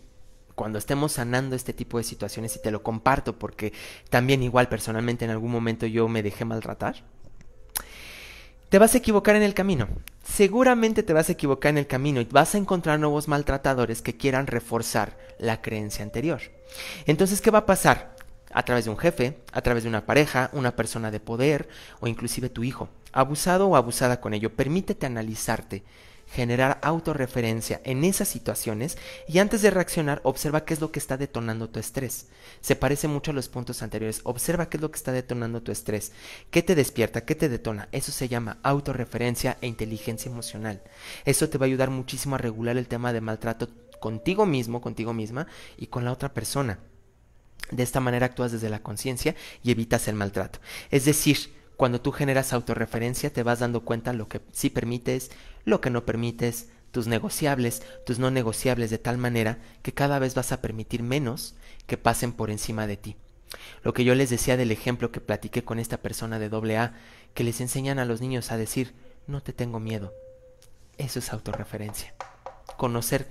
cuando estemos sanando este tipo de situaciones, y te lo comparto porque también igual personalmente en algún momento yo me dejé maltratar, te vas a equivocar en el camino. Seguramente te vas a equivocar en el camino y vas a encontrar nuevos maltratadores que quieran reforzar la creencia anterior. Entonces, ¿qué va a pasar? A través de un jefe, a través de una pareja, una persona de poder o inclusive tu hijo. Abusado o abusada con ello, permítete analizarte generar autorreferencia en esas situaciones y antes de reaccionar observa qué es lo que está detonando tu estrés. Se parece mucho a los puntos anteriores. Observa qué es lo que está detonando tu estrés. ¿Qué te despierta? ¿Qué te detona? Eso se llama autorreferencia e inteligencia emocional. Eso te va a ayudar muchísimo a regular el tema de maltrato contigo mismo, contigo misma y con la otra persona. De esta manera actúas desde la conciencia y evitas el maltrato. Es decir, cuando tú generas autorreferencia te vas dando cuenta lo que sí permites, lo que no permites, tus negociables, tus no negociables de tal manera que cada vez vas a permitir menos que pasen por encima de ti. Lo que yo les decía del ejemplo que platiqué con esta persona de doble A, que les enseñan a los niños a decir, no te tengo miedo. Eso es autorreferencia. Conocer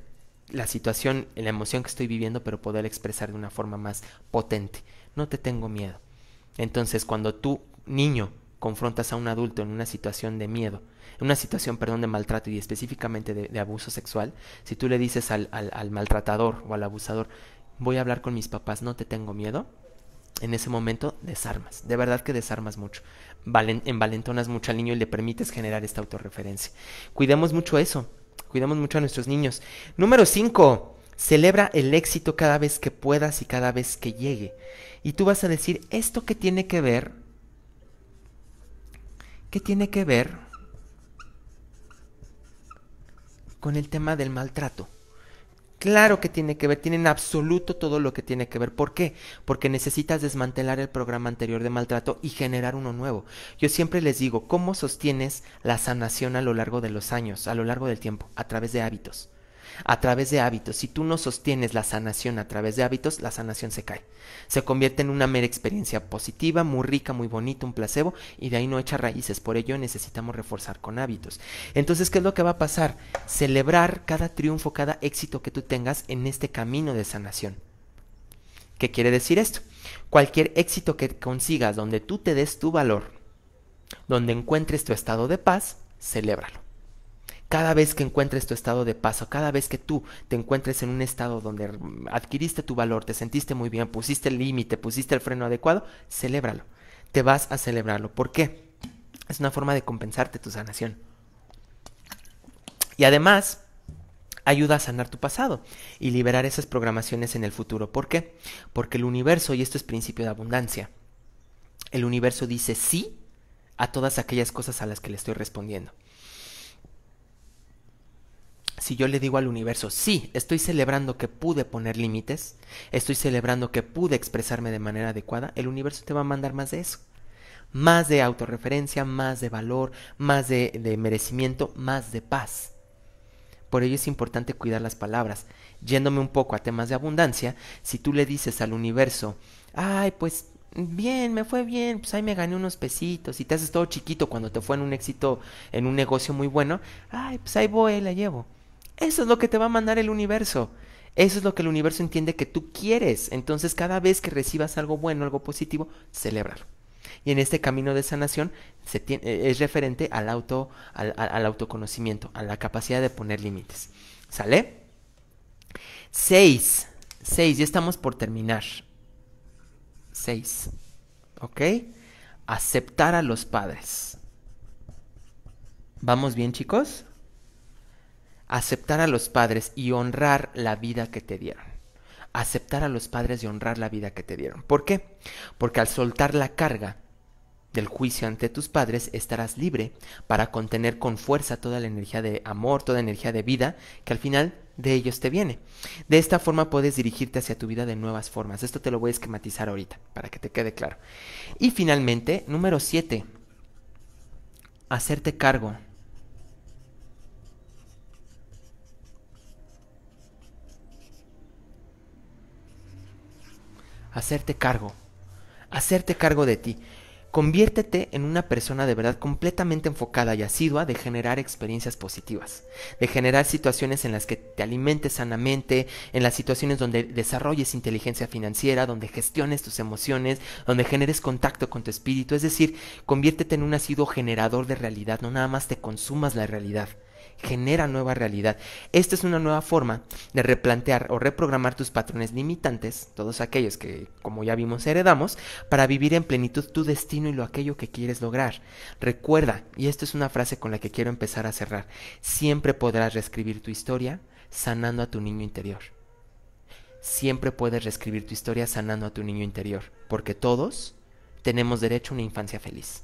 la situación, la emoción que estoy viviendo, pero poder expresar de una forma más potente. No te tengo miedo. Entonces, cuando tú, niño, confrontas a un adulto en una situación de miedo, una situación, perdón, de maltrato y específicamente de, abuso sexual, si tú le dices al, maltratador o al abusador, voy a hablar con mis papás, no te tengo miedo, en ese momento desarmas, de verdad que desarmas mucho, Valen, envalentonas mucho al niño y le permites generar esta autorreferencia. Cuidemos mucho eso, cuidemos mucho a nuestros niños. Número 5, celebra el éxito cada vez que puedas y cada vez que llegue. Y tú vas a decir, ¿esto qué tiene que ver? ¿Qué tiene que ver con el tema del maltrato. Claro que tiene que ver, tiene en absoluto todo lo que tiene que ver. ¿Por qué? Porque necesitas desmantelar el programa anterior de maltrato y generar uno nuevo. Yo siempre les digo, ¿cómo sostienes la sanación a lo largo de los años, a lo largo del tiempo? A través de hábitos a través de hábitos. Si tú no sostienes la sanación a través de hábitos, la sanación se cae. Se convierte en una mera experiencia positiva, muy rica, muy bonita, un placebo, y de ahí no echa raíces. Por ello necesitamos reforzar con hábitos. Entonces, ¿qué es lo que va a pasar? Celebrar cada triunfo, cada éxito que tú tengas en este camino de sanación. ¿Qué quiere decir esto? Cualquier éxito que consigas donde tú te des tu valor, donde encuentres tu estado de paz, celébralo. Cada vez que encuentres tu estado de paso, cada vez que tú te encuentres en un estado donde adquiriste tu valor, te sentiste muy bien, pusiste el límite, pusiste el freno adecuado, celébralo. Te vas a celebrarlo. ¿Por qué? Es una forma de compensarte tu sanación. Y además, ayuda a sanar tu pasado y liberar esas programaciones en el futuro. ¿Por qué? Porque el universo, y esto es principio de abundancia, el universo dice sí a todas aquellas cosas a las que le estoy respondiendo si yo le digo al universo, sí, estoy celebrando que pude poner límites, estoy celebrando que pude expresarme de manera adecuada, el universo te va a mandar más de eso. Más de autorreferencia, más de valor, más de, de merecimiento, más de paz. Por ello es importante cuidar las palabras. Yéndome un poco a temas de abundancia, si tú le dices al universo, ay, pues bien, me fue bien, pues ahí me gané unos pesitos, y te haces todo chiquito cuando te fue en un éxito, en un negocio muy bueno, ay, pues ahí voy, la llevo eso es lo que te va a mandar el universo. Eso es lo que el universo entiende que tú quieres. Entonces cada vez que recibas algo bueno, algo positivo, celebrar. Y en este camino de sanación se eh, es referente al, auto, al, autoconocimiento, a la capacidad de poner límites. ¿Sale? Seis Seis, Ya estamos por terminar. Seis ¿Ok? Aceptar a los padres. ¿Vamos bien chicos? aceptar a los padres y honrar la vida que te dieron. Aceptar a los padres y honrar la vida que te dieron. ¿Por qué? Porque al soltar la carga del juicio ante tus padres estarás libre para contener con fuerza toda la energía de amor, toda la energía de vida que al final de ellos te viene. De esta forma puedes dirigirte hacia tu vida de nuevas formas. Esto te lo voy a esquematizar ahorita para que te quede claro. Y finalmente, número 7. Hacerte cargo hacerte cargo, hacerte cargo de ti. Conviértete en una persona de verdad completamente enfocada y asidua de generar experiencias positivas, de generar situaciones en las que te alimentes sanamente, en las situaciones donde desarrolles inteligencia financiera, donde gestiones tus emociones, donde generes contacto con tu espíritu, es decir, conviértete en un asiduo generador de realidad, no nada más te consumas la realidad genera nueva realidad. Esta es una nueva forma de replantear o reprogramar tus patrones limitantes, todos aquellos que, como ya vimos, heredamos, para vivir en plenitud tu destino y lo aquello que quieres lograr. Recuerda, y esta es una frase con la que quiero empezar a cerrar, siempre podrás reescribir tu historia sanando a tu niño interior. Siempre puedes reescribir tu historia sanando a tu niño interior, porque todos tenemos derecho a una infancia feliz.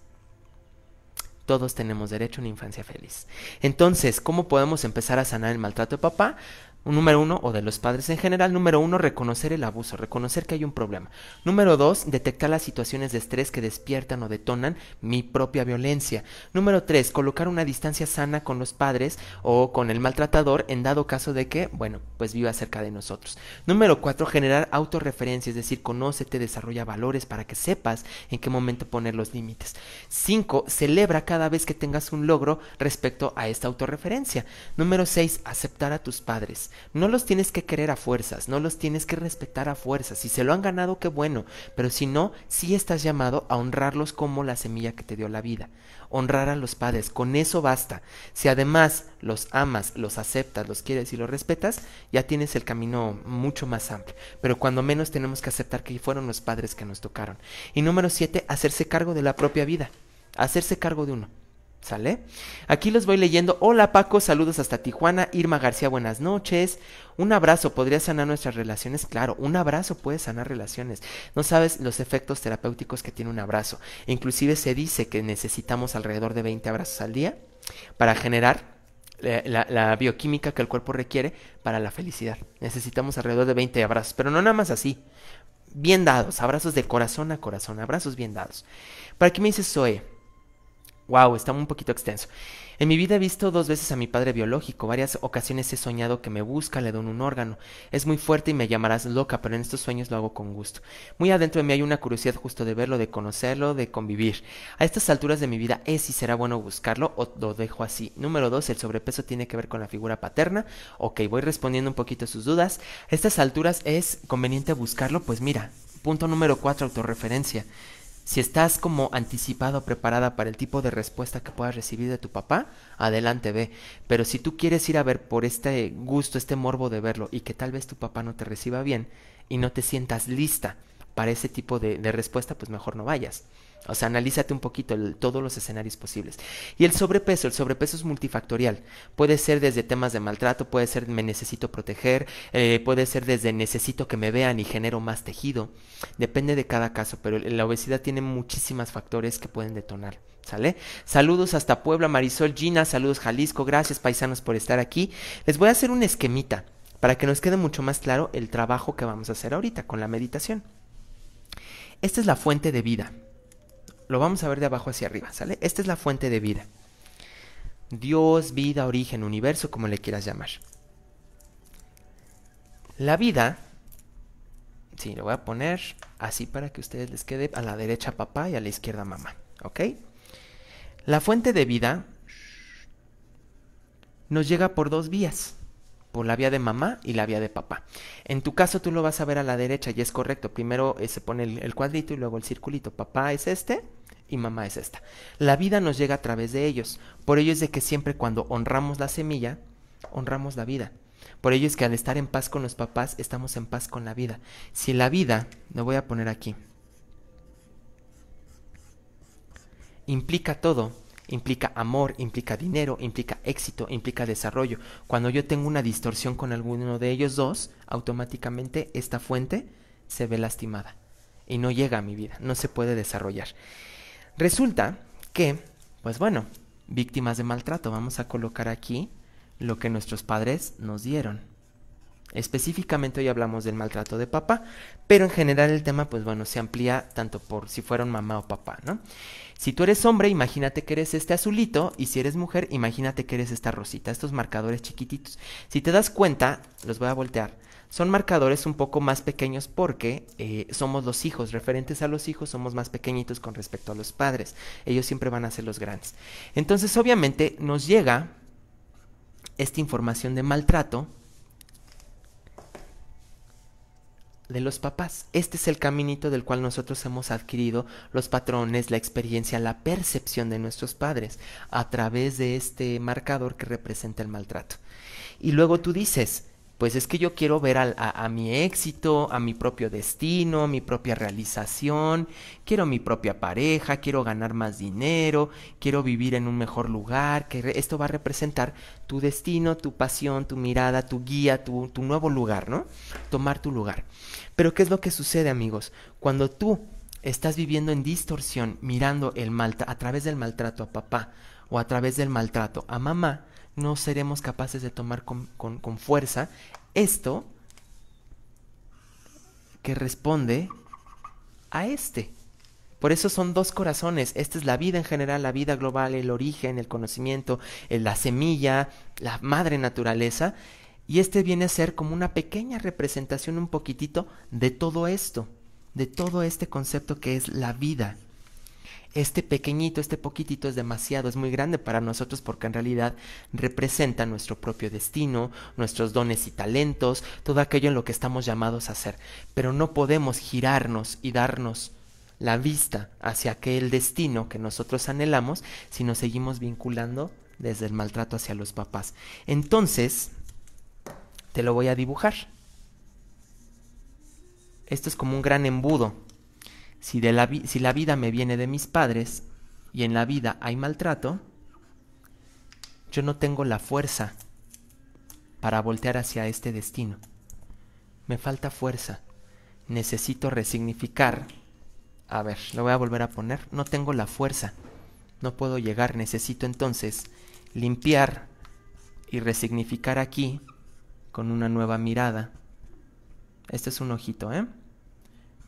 Todos tenemos derecho a una infancia feliz. Entonces, ¿cómo podemos empezar a sanar el maltrato de papá? Número uno, o de los padres en general, número uno, reconocer el abuso, reconocer que hay un problema. Número dos, detectar las situaciones de estrés que despiertan o detonan mi propia violencia. Número tres, colocar una distancia sana con los padres o con el maltratador en dado caso de que, bueno, pues viva cerca de nosotros. Número cuatro, generar autorreferencia, es decir, conócete, desarrolla valores para que sepas en qué momento poner los límites. Cinco, celebra cada vez que tengas un logro respecto a esta autorreferencia. Número seis, aceptar a tus padres. No los tienes que querer a fuerzas, no los tienes que respetar a fuerzas. Si se lo han ganado, qué bueno, pero si no, sí estás llamado a honrarlos como la semilla que te dio la vida. Honrar a los padres, con eso basta. Si además los amas, los aceptas, los quieres y los respetas, ya tienes el camino mucho más amplio. Pero cuando menos tenemos que aceptar que fueron los padres que nos tocaron. Y número siete, hacerse cargo de la propia vida. Hacerse cargo de uno. ¿Sale? Aquí los voy leyendo. Hola Paco, saludos hasta Tijuana. Irma García, buenas noches. Un abrazo, ¿podría sanar nuestras relaciones? Claro, un abrazo puede sanar relaciones. No sabes los efectos terapéuticos que tiene un abrazo. Inclusive se dice que necesitamos alrededor de 20 abrazos al día para generar la, bioquímica que el cuerpo requiere para la felicidad. Necesitamos alrededor de 20 abrazos, pero no nada más así. Bien dados, abrazos de corazón a corazón, abrazos bien dados. ¿Para qué me dices Zoe? Wow, está un poquito extenso. En mi vida he visto dos veces a mi padre biológico, varias ocasiones he soñado que me busca, le dono un órgano. Es muy fuerte y me llamarás loca, pero en estos sueños lo hago con gusto. Muy adentro de mí hay una curiosidad justo de verlo, de conocerlo, de convivir. A estas alturas de mi vida es y será bueno buscarlo o lo dejo así. Número dos, el sobrepeso tiene que ver con la figura paterna. Ok, voy respondiendo un poquito sus dudas. A estas alturas es conveniente buscarlo, pues mira. Punto número cuatro, autorreferencia. Si estás como anticipado, preparada para el tipo de respuesta que puedas recibir de tu papá, adelante ve. Pero si tú quieres ir a ver por este gusto, este morbo de verlo y que tal vez tu papá no te reciba bien y no te sientas lista para ese tipo de, de respuesta, pues mejor no vayas. O sea, analízate un poquito todos los escenarios posibles. Y el sobrepeso, el sobrepeso es multifactorial. Puede ser desde temas de maltrato, puede ser me necesito proteger, eh, puede ser desde necesito que me vean y genero más tejido. Depende de cada caso, pero la obesidad tiene muchísimos factores que pueden detonar. ¿Sale? Saludos hasta Puebla, Marisol, Gina, saludos Jalisco, gracias paisanos por estar aquí. Les voy a hacer un esquemita para que nos quede mucho más claro el trabajo que vamos a hacer ahorita con la meditación. Esta es la fuente de vida. Lo vamos a ver de abajo hacia arriba, ¿sale? Esta es la fuente de vida. Dios, vida, origen, universo, como le quieras llamar. La vida, sí, lo voy a poner así para que ustedes les quede a la derecha papá y a la izquierda mamá, ¿ok? La fuente de vida nos llega por dos vías, por la vía de mamá y la vía de papá. En tu caso tú lo vas a ver a la derecha y es correcto, primero eh, se pone el cuadrito y luego el circulito, papá es este y mamá es esta. La vida nos llega a través de ellos. Por ello es de que siempre cuando honramos la semilla, honramos la vida. Por ello es que al estar en paz con los papás, estamos en paz con la vida. Si la vida, lo voy a poner aquí, implica todo, implica amor, implica dinero, implica éxito, implica desarrollo. Cuando yo tengo una distorsión con alguno de ellos dos, automáticamente esta fuente se ve lastimada y no llega a mi vida, no se puede desarrollar. Resulta que, pues bueno, víctimas de maltrato, vamos a colocar aquí lo que nuestros padres nos dieron. Específicamente hoy hablamos del maltrato de papá, pero en general el tema, pues bueno, se amplía tanto por si fueron mamá o papá, ¿no? Si tú eres hombre, imagínate que eres este azulito, y si eres mujer, imagínate que eres esta rosita, estos marcadores chiquititos. Si te das cuenta, los voy a voltear son marcadores un poco más pequeños porque eh, somos los hijos, referentes a los hijos somos más pequeñitos con respecto a los padres, ellos siempre van a ser los grandes. Entonces obviamente nos llega esta información de maltrato de los papás. Este es el caminito del cual nosotros hemos adquirido los patrones, la experiencia, la percepción de nuestros padres a través de este marcador que representa el maltrato. Y luego tú dices, pues es que yo quiero ver a, mi éxito, a mi propio destino, mi propia realización, quiero mi propia pareja, quiero ganar más dinero, quiero vivir en un mejor lugar, que esto va a representar tu destino, tu pasión, tu mirada, tu guía, tu, nuevo lugar, ¿no? Tomar tu lugar. Pero ¿qué es lo que sucede amigos? Cuando tú estás viviendo en distorsión, mirando el mal a través del maltrato a papá o a través del maltrato a mamá, no seremos capaces de tomar con, fuerza esto que responde a este. Por eso son dos corazones. Esta es la vida en general, la vida global, el origen, el conocimiento, la semilla, la madre naturaleza. Y este viene a ser como una pequeña representación un poquitito de todo esto, de todo este concepto que es la vida este pequeñito, este poquitito es demasiado, es muy grande para nosotros porque en realidad representa nuestro propio destino, nuestros dones y talentos, todo aquello en lo que estamos llamados a hacer. Pero no podemos girarnos y darnos la vista hacia aquel destino que nosotros anhelamos si nos seguimos vinculando desde el maltrato hacia los papás. Entonces, te lo voy a dibujar. Esto es como un gran embudo si, la, la vida me viene de mis padres y en la vida hay maltrato, yo no tengo la fuerza para voltear hacia este destino. Me falta fuerza. Necesito resignificar. A ver, lo voy a volver a poner. No tengo la fuerza. No puedo llegar. Necesito entonces limpiar y resignificar aquí con una nueva mirada. Este es un ojito, ¿eh?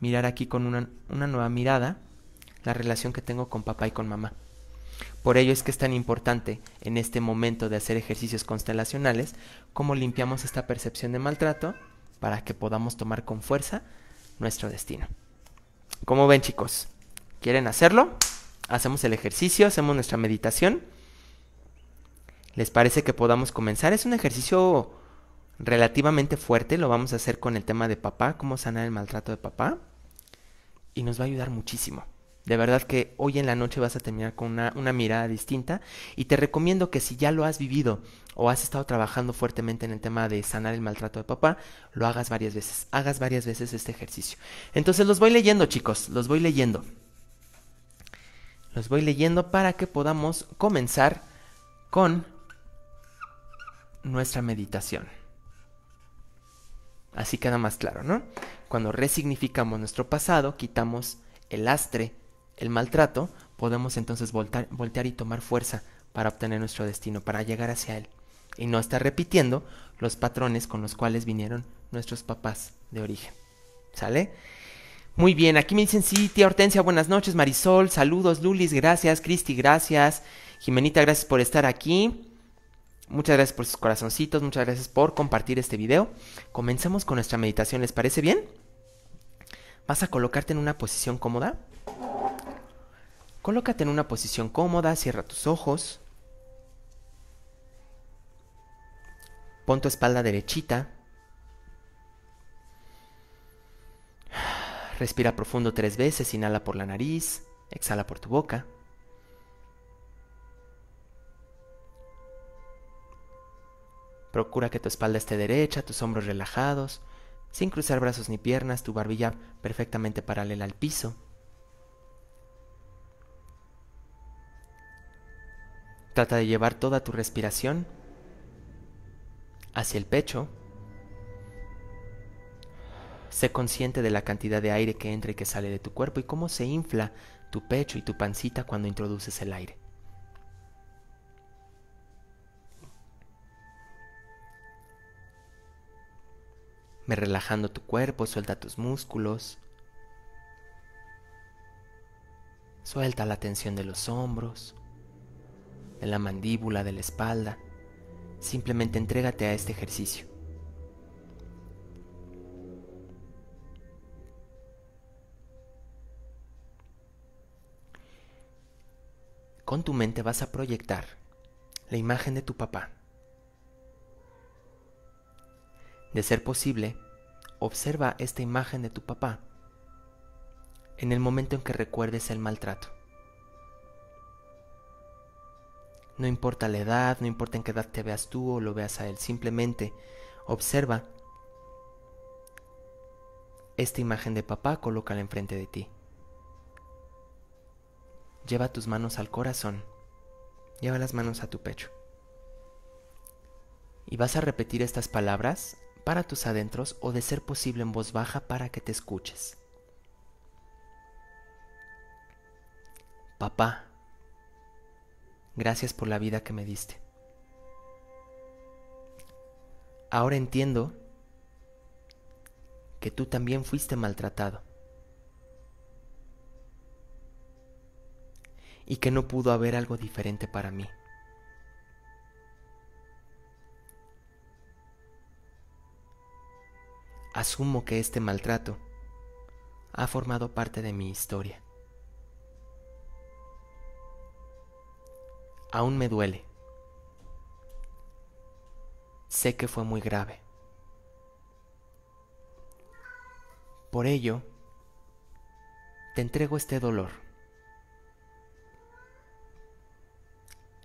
mirar aquí con una, una nueva mirada la relación que tengo con papá y con mamá. Por ello es que es tan importante en este momento de hacer ejercicios constelacionales cómo limpiamos esta percepción de maltrato para que podamos tomar con fuerza nuestro destino. ¿Cómo ven chicos? ¿Quieren hacerlo? Hacemos el ejercicio, hacemos nuestra meditación. ¿Les parece que podamos comenzar? Es un ejercicio relativamente fuerte, lo vamos a hacer con el tema de papá, cómo sanar el maltrato de papá y nos va a ayudar muchísimo. De verdad que hoy en la noche vas a terminar con una, una, mirada distinta y te recomiendo que si ya lo has vivido o has estado trabajando fuertemente en el tema de sanar el maltrato de papá, lo hagas varias veces, hagas varias veces este ejercicio. Entonces los voy leyendo chicos, los voy leyendo. Los voy leyendo para que podamos comenzar con nuestra meditación. Así queda más claro, ¿no? Cuando resignificamos nuestro pasado, quitamos el lastre, el maltrato, podemos entonces voltear y tomar fuerza para obtener nuestro destino, para llegar hacia él. Y no estar repitiendo los patrones con los cuales vinieron nuestros papás de origen. ¿Sale? Muy bien, aquí me dicen sí, tía Hortensia, buenas noches, Marisol, saludos, Lulis, gracias, Cristi, gracias, Jimenita, gracias por estar aquí. Muchas gracias por sus corazoncitos, muchas gracias por compartir este video. Comencemos con nuestra meditación, ¿les parece bien? Vas a colocarte en una posición cómoda. Colócate en una posición cómoda, cierra tus ojos. Pon tu espalda derechita. Respira profundo tres veces, inhala por la nariz, exhala por tu boca. Procura que tu espalda esté derecha, tus hombros relajados, sin cruzar brazos ni piernas, tu barbilla perfectamente paralela al piso. Trata de llevar toda tu respiración hacia el pecho. Sé consciente de la cantidad de aire que entra y que sale de tu cuerpo y cómo se infla tu pecho y tu pancita cuando introduces el aire. me relajando tu cuerpo, suelta tus músculos. Suelta la tensión de los hombros, de la mandíbula, de la espalda. Simplemente entrégate a este ejercicio. Con tu mente vas a proyectar la imagen de tu papá De ser posible, observa esta imagen de tu papá en el momento en que recuerdes el maltrato. No importa la edad, no importa en qué edad te veas tú o lo veas a él, simplemente observa esta imagen de papá, colócala enfrente de ti. Lleva tus manos al corazón, lleva las manos a tu pecho. Y vas a repetir estas palabras para tus adentros o de ser posible en voz baja para que te escuches. Papá, gracias por la vida que me diste. Ahora entiendo que tú también fuiste maltratado y que no pudo haber algo diferente para mí. asumo que este maltrato ha formado parte de mi historia. Aún me duele. Sé que fue muy grave. Por ello, te entrego este dolor.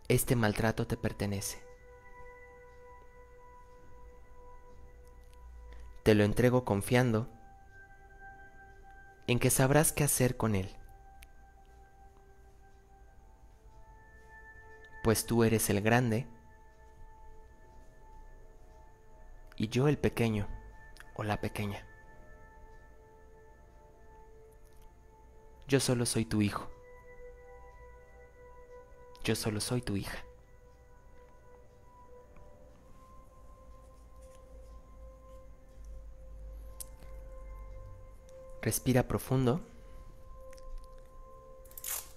Este maltrato te pertenece. te lo entrego confiando en que sabrás qué hacer con él, pues tú eres el grande y yo el pequeño o la pequeña. Yo solo soy tu hijo. Yo solo soy tu hija. Respira profundo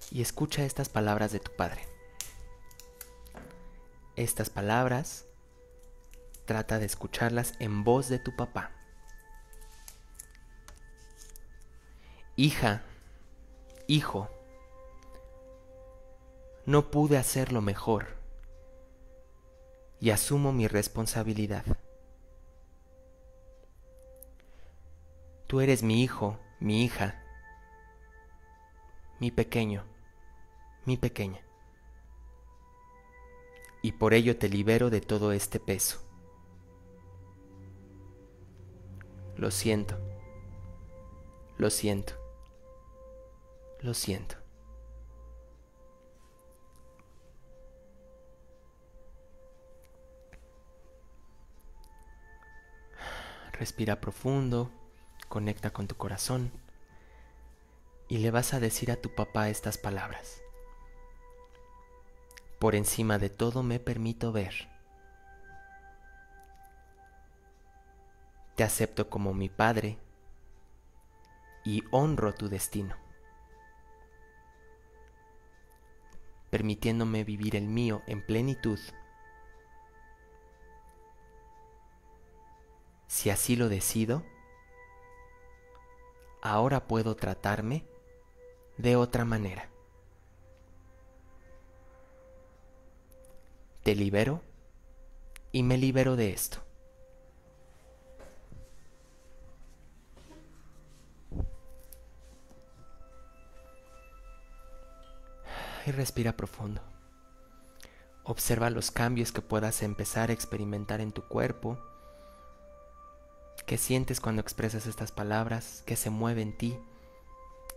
y escucha estas palabras de tu Padre. Estas palabras trata de escucharlas en voz de tu papá. Hija, hijo, no pude hacerlo mejor y asumo mi responsabilidad. Tú eres mi hijo, mi hija, mi pequeño, mi pequeña. Y por ello te libero de todo este peso. Lo siento, lo siento, lo siento. Respira profundo conecta con tu corazón y le vas a decir a tu papá estas palabras. Por encima de todo me permito ver. Te acepto como mi padre y honro tu destino, permitiéndome vivir el mío en plenitud, si así lo decido, ahora puedo tratarme de otra manera. Te libero y me libero de esto. Y respira profundo. Observa los cambios que puedas empezar a experimentar en tu cuerpo ¿Qué sientes cuando expresas estas palabras? ¿Qué se mueve en ti?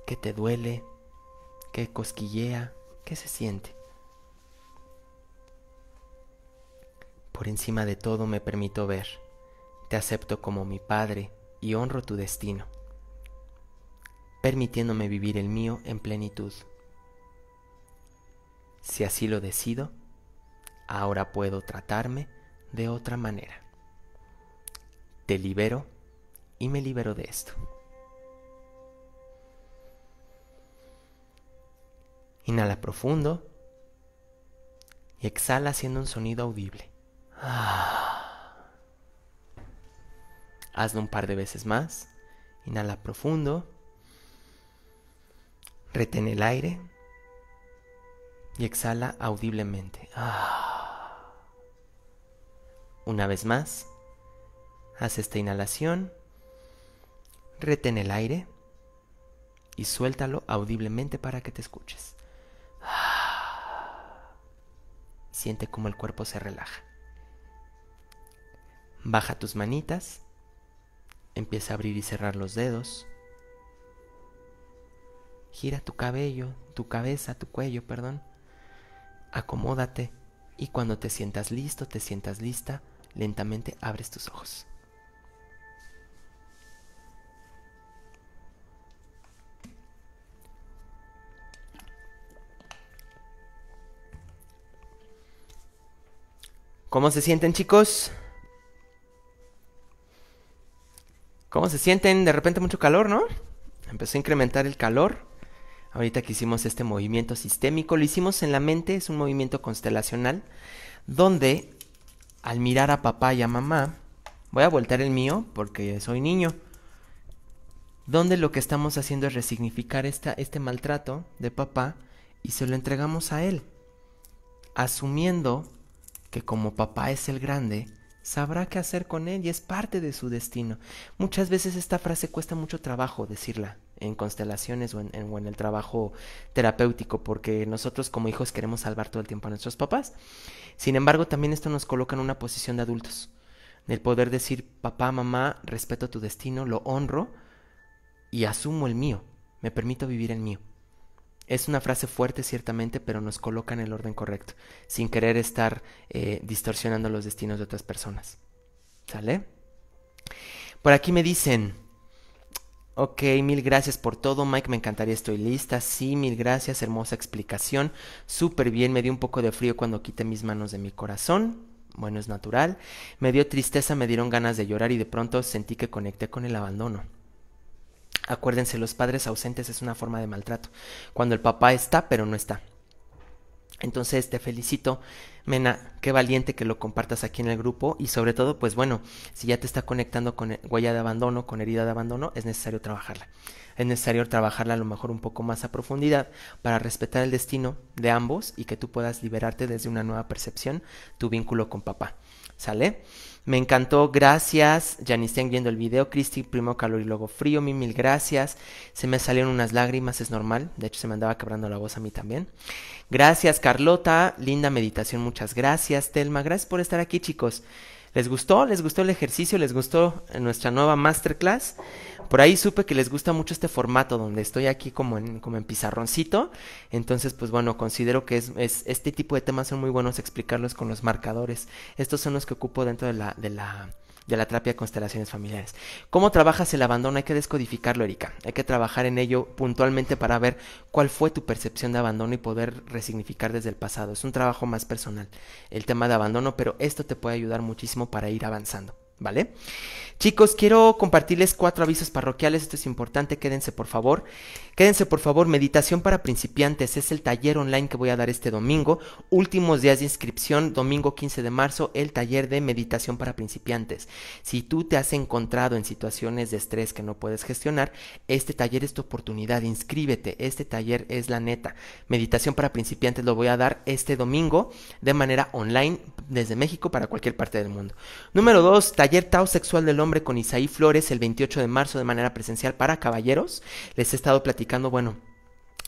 ¿Qué te duele? ¿Qué cosquillea? ¿Qué se siente? Por encima de todo me permito ver. Te acepto como mi padre y honro tu destino, permitiéndome vivir el mío en plenitud. Si así lo decido, ahora puedo tratarme de otra manera te libero y me libero de esto. Inhala profundo y exhala haciendo un sonido audible. Ah. Hazlo un par de veces más. Inhala profundo. Retén el aire y exhala audiblemente. Ah. Una vez más. Haz esta inhalación, reten el aire y suéltalo audiblemente para que te escuches. Siente cómo el cuerpo se relaja. Baja tus manitas, empieza a abrir y cerrar los dedos. Gira tu cabello, tu cabeza, tu cuello, perdón. Acomódate y cuando te sientas listo, te sientas lista, lentamente abres tus ojos. ¿Cómo se sienten, chicos? ¿Cómo se sienten? De repente mucho calor, ¿no? Empezó a incrementar el calor. Ahorita que hicimos este movimiento sistémico, lo hicimos en la mente, es un movimiento constelacional, donde al mirar a papá y a mamá, voy a voltear el mío porque soy niño, donde lo que estamos haciendo es resignificar esta, este maltrato de papá y se lo entregamos a él, asumiendo que como papá es el grande, sabrá qué hacer con él y es parte de su destino. Muchas veces esta frase cuesta mucho trabajo decirla en constelaciones o en, el trabajo terapéutico, porque nosotros como hijos queremos salvar todo el tiempo a nuestros papás. Sin embargo, también esto nos coloca en una posición de adultos, El poder decir, papá, mamá, respeto tu destino, lo honro y asumo el mío, me permito vivir el mío. Es una frase fuerte, ciertamente, pero nos coloca en el orden correcto, sin querer estar eh, distorsionando los destinos de otras personas. ¿Sale? Por aquí me dicen, ok, mil gracias por todo, Mike, me encantaría, estoy lista. Sí, mil gracias, hermosa explicación. Súper bien, me dio un poco de frío cuando quité mis manos de mi corazón. Bueno, es natural. Me dio tristeza, me dieron ganas de llorar y de pronto sentí que conecté con el abandono. Acuérdense, los padres ausentes es una forma de maltrato. Cuando el papá está, pero no está. Entonces te felicito, Mena, qué valiente que lo compartas aquí en el grupo y sobre todo, pues bueno, si ya te está conectando con huella de abandono, con herida de abandono, es necesario trabajarla. Es necesario trabajarla a lo mejor un poco más a profundidad para respetar el destino de ambos y que tú puedas liberarte desde una nueva percepción tu vínculo con papá. ¿Sale? Me encantó, gracias. Janistén viendo el video. Cristi, primo calor y luego frío. Mil, mil gracias. Se me salieron unas lágrimas, es normal. De hecho, se me andaba quebrando la voz a mí también. Gracias, Carlota. Linda meditación, muchas gracias. Telma, gracias por estar aquí, chicos. ¿Les gustó? ¿Les gustó el ejercicio? ¿Les gustó nuestra nueva masterclass? Por ahí supe que les gusta mucho este formato donde estoy aquí como en, como en pizarroncito. Entonces, pues bueno, considero que es, este tipo de temas son muy buenos explicarlos con los marcadores. Estos son los que ocupo dentro de la, de la, de la terapia de constelaciones familiares. ¿Cómo trabajas el abandono? Hay que descodificarlo, Erika. Hay que trabajar en ello puntualmente para ver cuál fue tu percepción de abandono y poder resignificar desde el pasado. Es un trabajo más personal el tema de abandono, pero esto te puede ayudar muchísimo para ir avanzando. ¿Vale? Chicos, quiero compartirles cuatro avisos parroquiales, esto es importante, quédense por favor. Quédense por favor, meditación para principiantes es el taller online que voy a dar este domingo, últimos días de inscripción, domingo 15 de marzo, el taller de meditación para principiantes. Si tú te has encontrado en situaciones de estrés que no puedes gestionar, este taller es tu oportunidad, inscríbete, este taller es la neta. Meditación para principiantes lo voy a dar este domingo de manera online desde México para cualquier parte del mundo. Número dos, taller Tao Sexual del Hombre con Isaí Flores el 28 de marzo de manera presencial para caballeros. Les he estado platicando, bueno,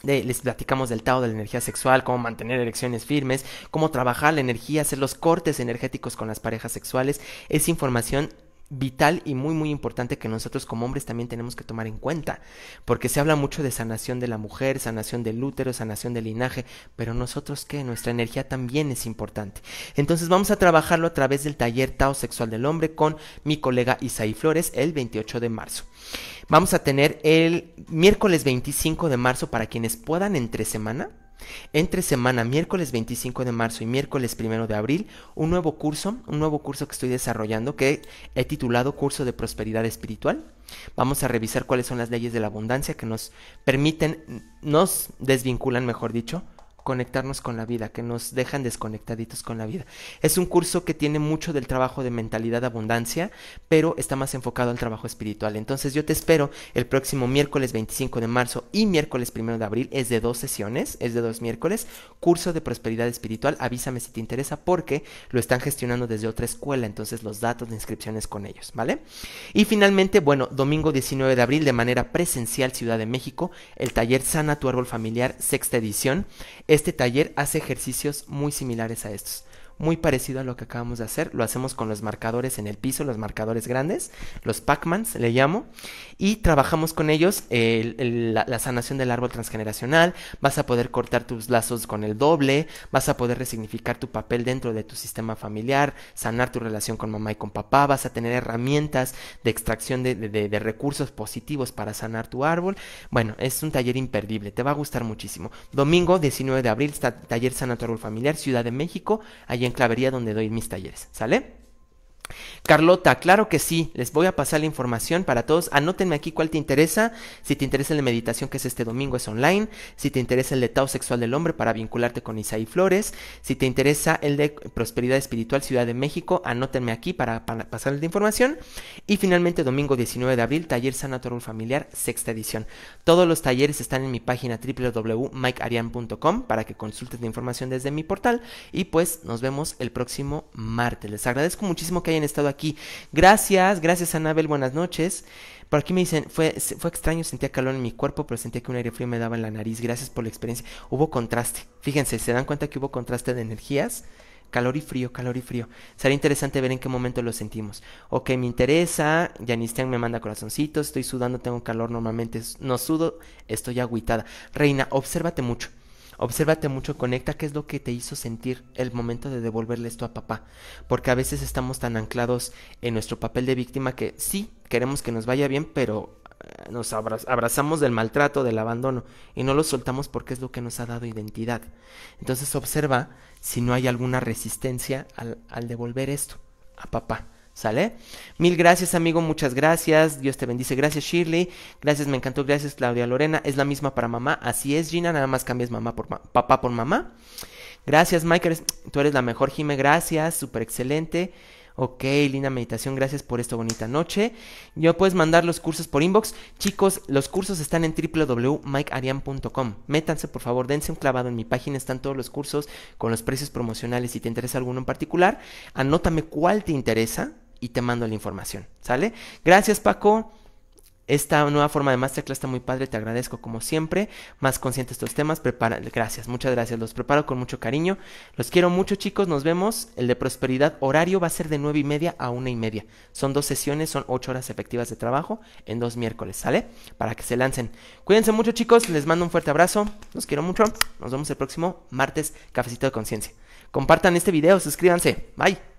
les platicamos del Tao de la energía sexual, cómo mantener erecciones firmes, cómo trabajar la energía, hacer los cortes energéticos con las parejas sexuales. Es información vital y muy muy importante que nosotros como hombres también tenemos que tomar en cuenta, porque se habla mucho de sanación de la mujer, sanación del útero, sanación del linaje, pero nosotros que nuestra energía también es importante. Entonces vamos a trabajarlo a través del taller Tao Sexual del Hombre con mi colega Isaí Flores el 28 de marzo. Vamos a tener el miércoles 25 de marzo para quienes puedan entre semana, entre semana, miércoles 25 de marzo y miércoles 1 de abril, un nuevo curso, un nuevo curso que estoy desarrollando que he titulado Curso de Prosperidad Espiritual. Vamos a revisar cuáles son las leyes de la abundancia que nos permiten, nos desvinculan, mejor dicho, conectarnos con la vida, que nos dejan desconectaditos con la vida. Es un curso que tiene mucho del trabajo de mentalidad abundancia, pero está más enfocado al trabajo espiritual. Entonces yo te espero el próximo miércoles 25 de marzo y miércoles 1 de abril. Es de dos sesiones, es de dos miércoles. Curso de prosperidad espiritual. Avísame si te interesa porque lo están gestionando desde otra escuela. Entonces los datos de inscripciones con ellos, ¿vale? Y finalmente, bueno, domingo 19 de abril de manera presencial Ciudad de México, el taller Sana tu Árbol Familiar, sexta edición. Este taller hace ejercicios muy similares a estos muy parecido a lo que acabamos de hacer. Lo hacemos con los marcadores en el piso, los marcadores grandes, los pac le llamo, y trabajamos con ellos la, sanación del árbol transgeneracional. Vas a poder cortar tus lazos con el doble, vas a poder resignificar tu papel dentro de tu sistema familiar, sanar tu relación con mamá y con papá, vas a tener herramientas de extracción de, recursos positivos para sanar tu árbol. Bueno, es un taller imperdible, te va a gustar muchísimo. Domingo 19 de abril, está taller Sana tu árbol familiar, Ciudad de México, allí en Clavería donde doy mis talleres, ¿sale? Carlota, claro que sí, les voy a pasar la información para todos. Anótenme aquí cuál te interesa. Si te interesa la meditación que es este domingo, es online. Si te interesa el de Tao Sexual del Hombre para vincularte con Isaí Flores. Si te interesa el de Prosperidad Espiritual Ciudad de México, anótenme aquí para, pasarles la información. Y finalmente, domingo 19 de abril, taller Sanatorio Familiar, sexta edición. Todos los talleres están en mi página www.mikearian.com para que consultes la información desde mi portal. Y pues nos vemos el próximo martes. Les agradezco muchísimo que hayan han estado aquí. Gracias, gracias Anabel, buenas noches. Por aquí me dicen, fue, fue extraño, sentía calor en mi cuerpo, pero sentía que un aire frío me daba en la nariz. Gracias por la experiencia. Hubo contraste. Fíjense, ¿se dan cuenta que hubo contraste de energías? Calor y frío, calor y frío. Sería interesante ver en qué momento lo sentimos. Ok, me interesa. Yanistian me manda corazoncitos. Estoy sudando, tengo calor. Normalmente no sudo, estoy agüitada. Reina, obsérvate mucho. Obsérvate mucho, conecta qué es lo que te hizo sentir el momento de devolverle esto a papá, porque a veces estamos tan anclados en nuestro papel de víctima que sí, queremos que nos vaya bien, pero eh, nos abrazamos del maltrato, del abandono, y no lo soltamos porque es lo que nos ha dado identidad. Entonces observa si no hay alguna resistencia al, al devolver esto a papá. ¿Sale? Mil gracias, amigo, muchas gracias. Dios te bendice. Gracias, Shirley. Gracias, me encantó. Gracias, Claudia Lorena. Es la misma para mamá. Así es, Gina. Nada más cambias mamá por papá por mamá. Gracias, Mike. Tú eres la mejor, Jime. Gracias. Súper excelente. Ok, linda meditación, gracias por esta bonita noche. Yo puedes mandar los cursos por inbox. Chicos, los cursos están en www.mikearian.com. Métanse, por favor, dense un clavado en mi página. Están todos los cursos con los precios promocionales. Si te interesa alguno en particular, anótame cuál te interesa y te mando la información, ¿sale? Gracias Paco. Esta nueva forma de masterclass está muy padre, te agradezco como siempre. Más conscientes de estos temas, prepara, gracias, muchas gracias. Los preparo con mucho cariño. Los quiero mucho, chicos. Nos vemos. El de prosperidad horario va a ser de nueve y media a una y media. Son dos sesiones, son ocho horas efectivas de trabajo en dos miércoles, ¿sale? Para que se lancen. Cuídense mucho, chicos. Les mando un fuerte abrazo. Los quiero mucho. Nos vemos el próximo martes, Cafecito de Conciencia. Compartan este video, suscríbanse. Bye.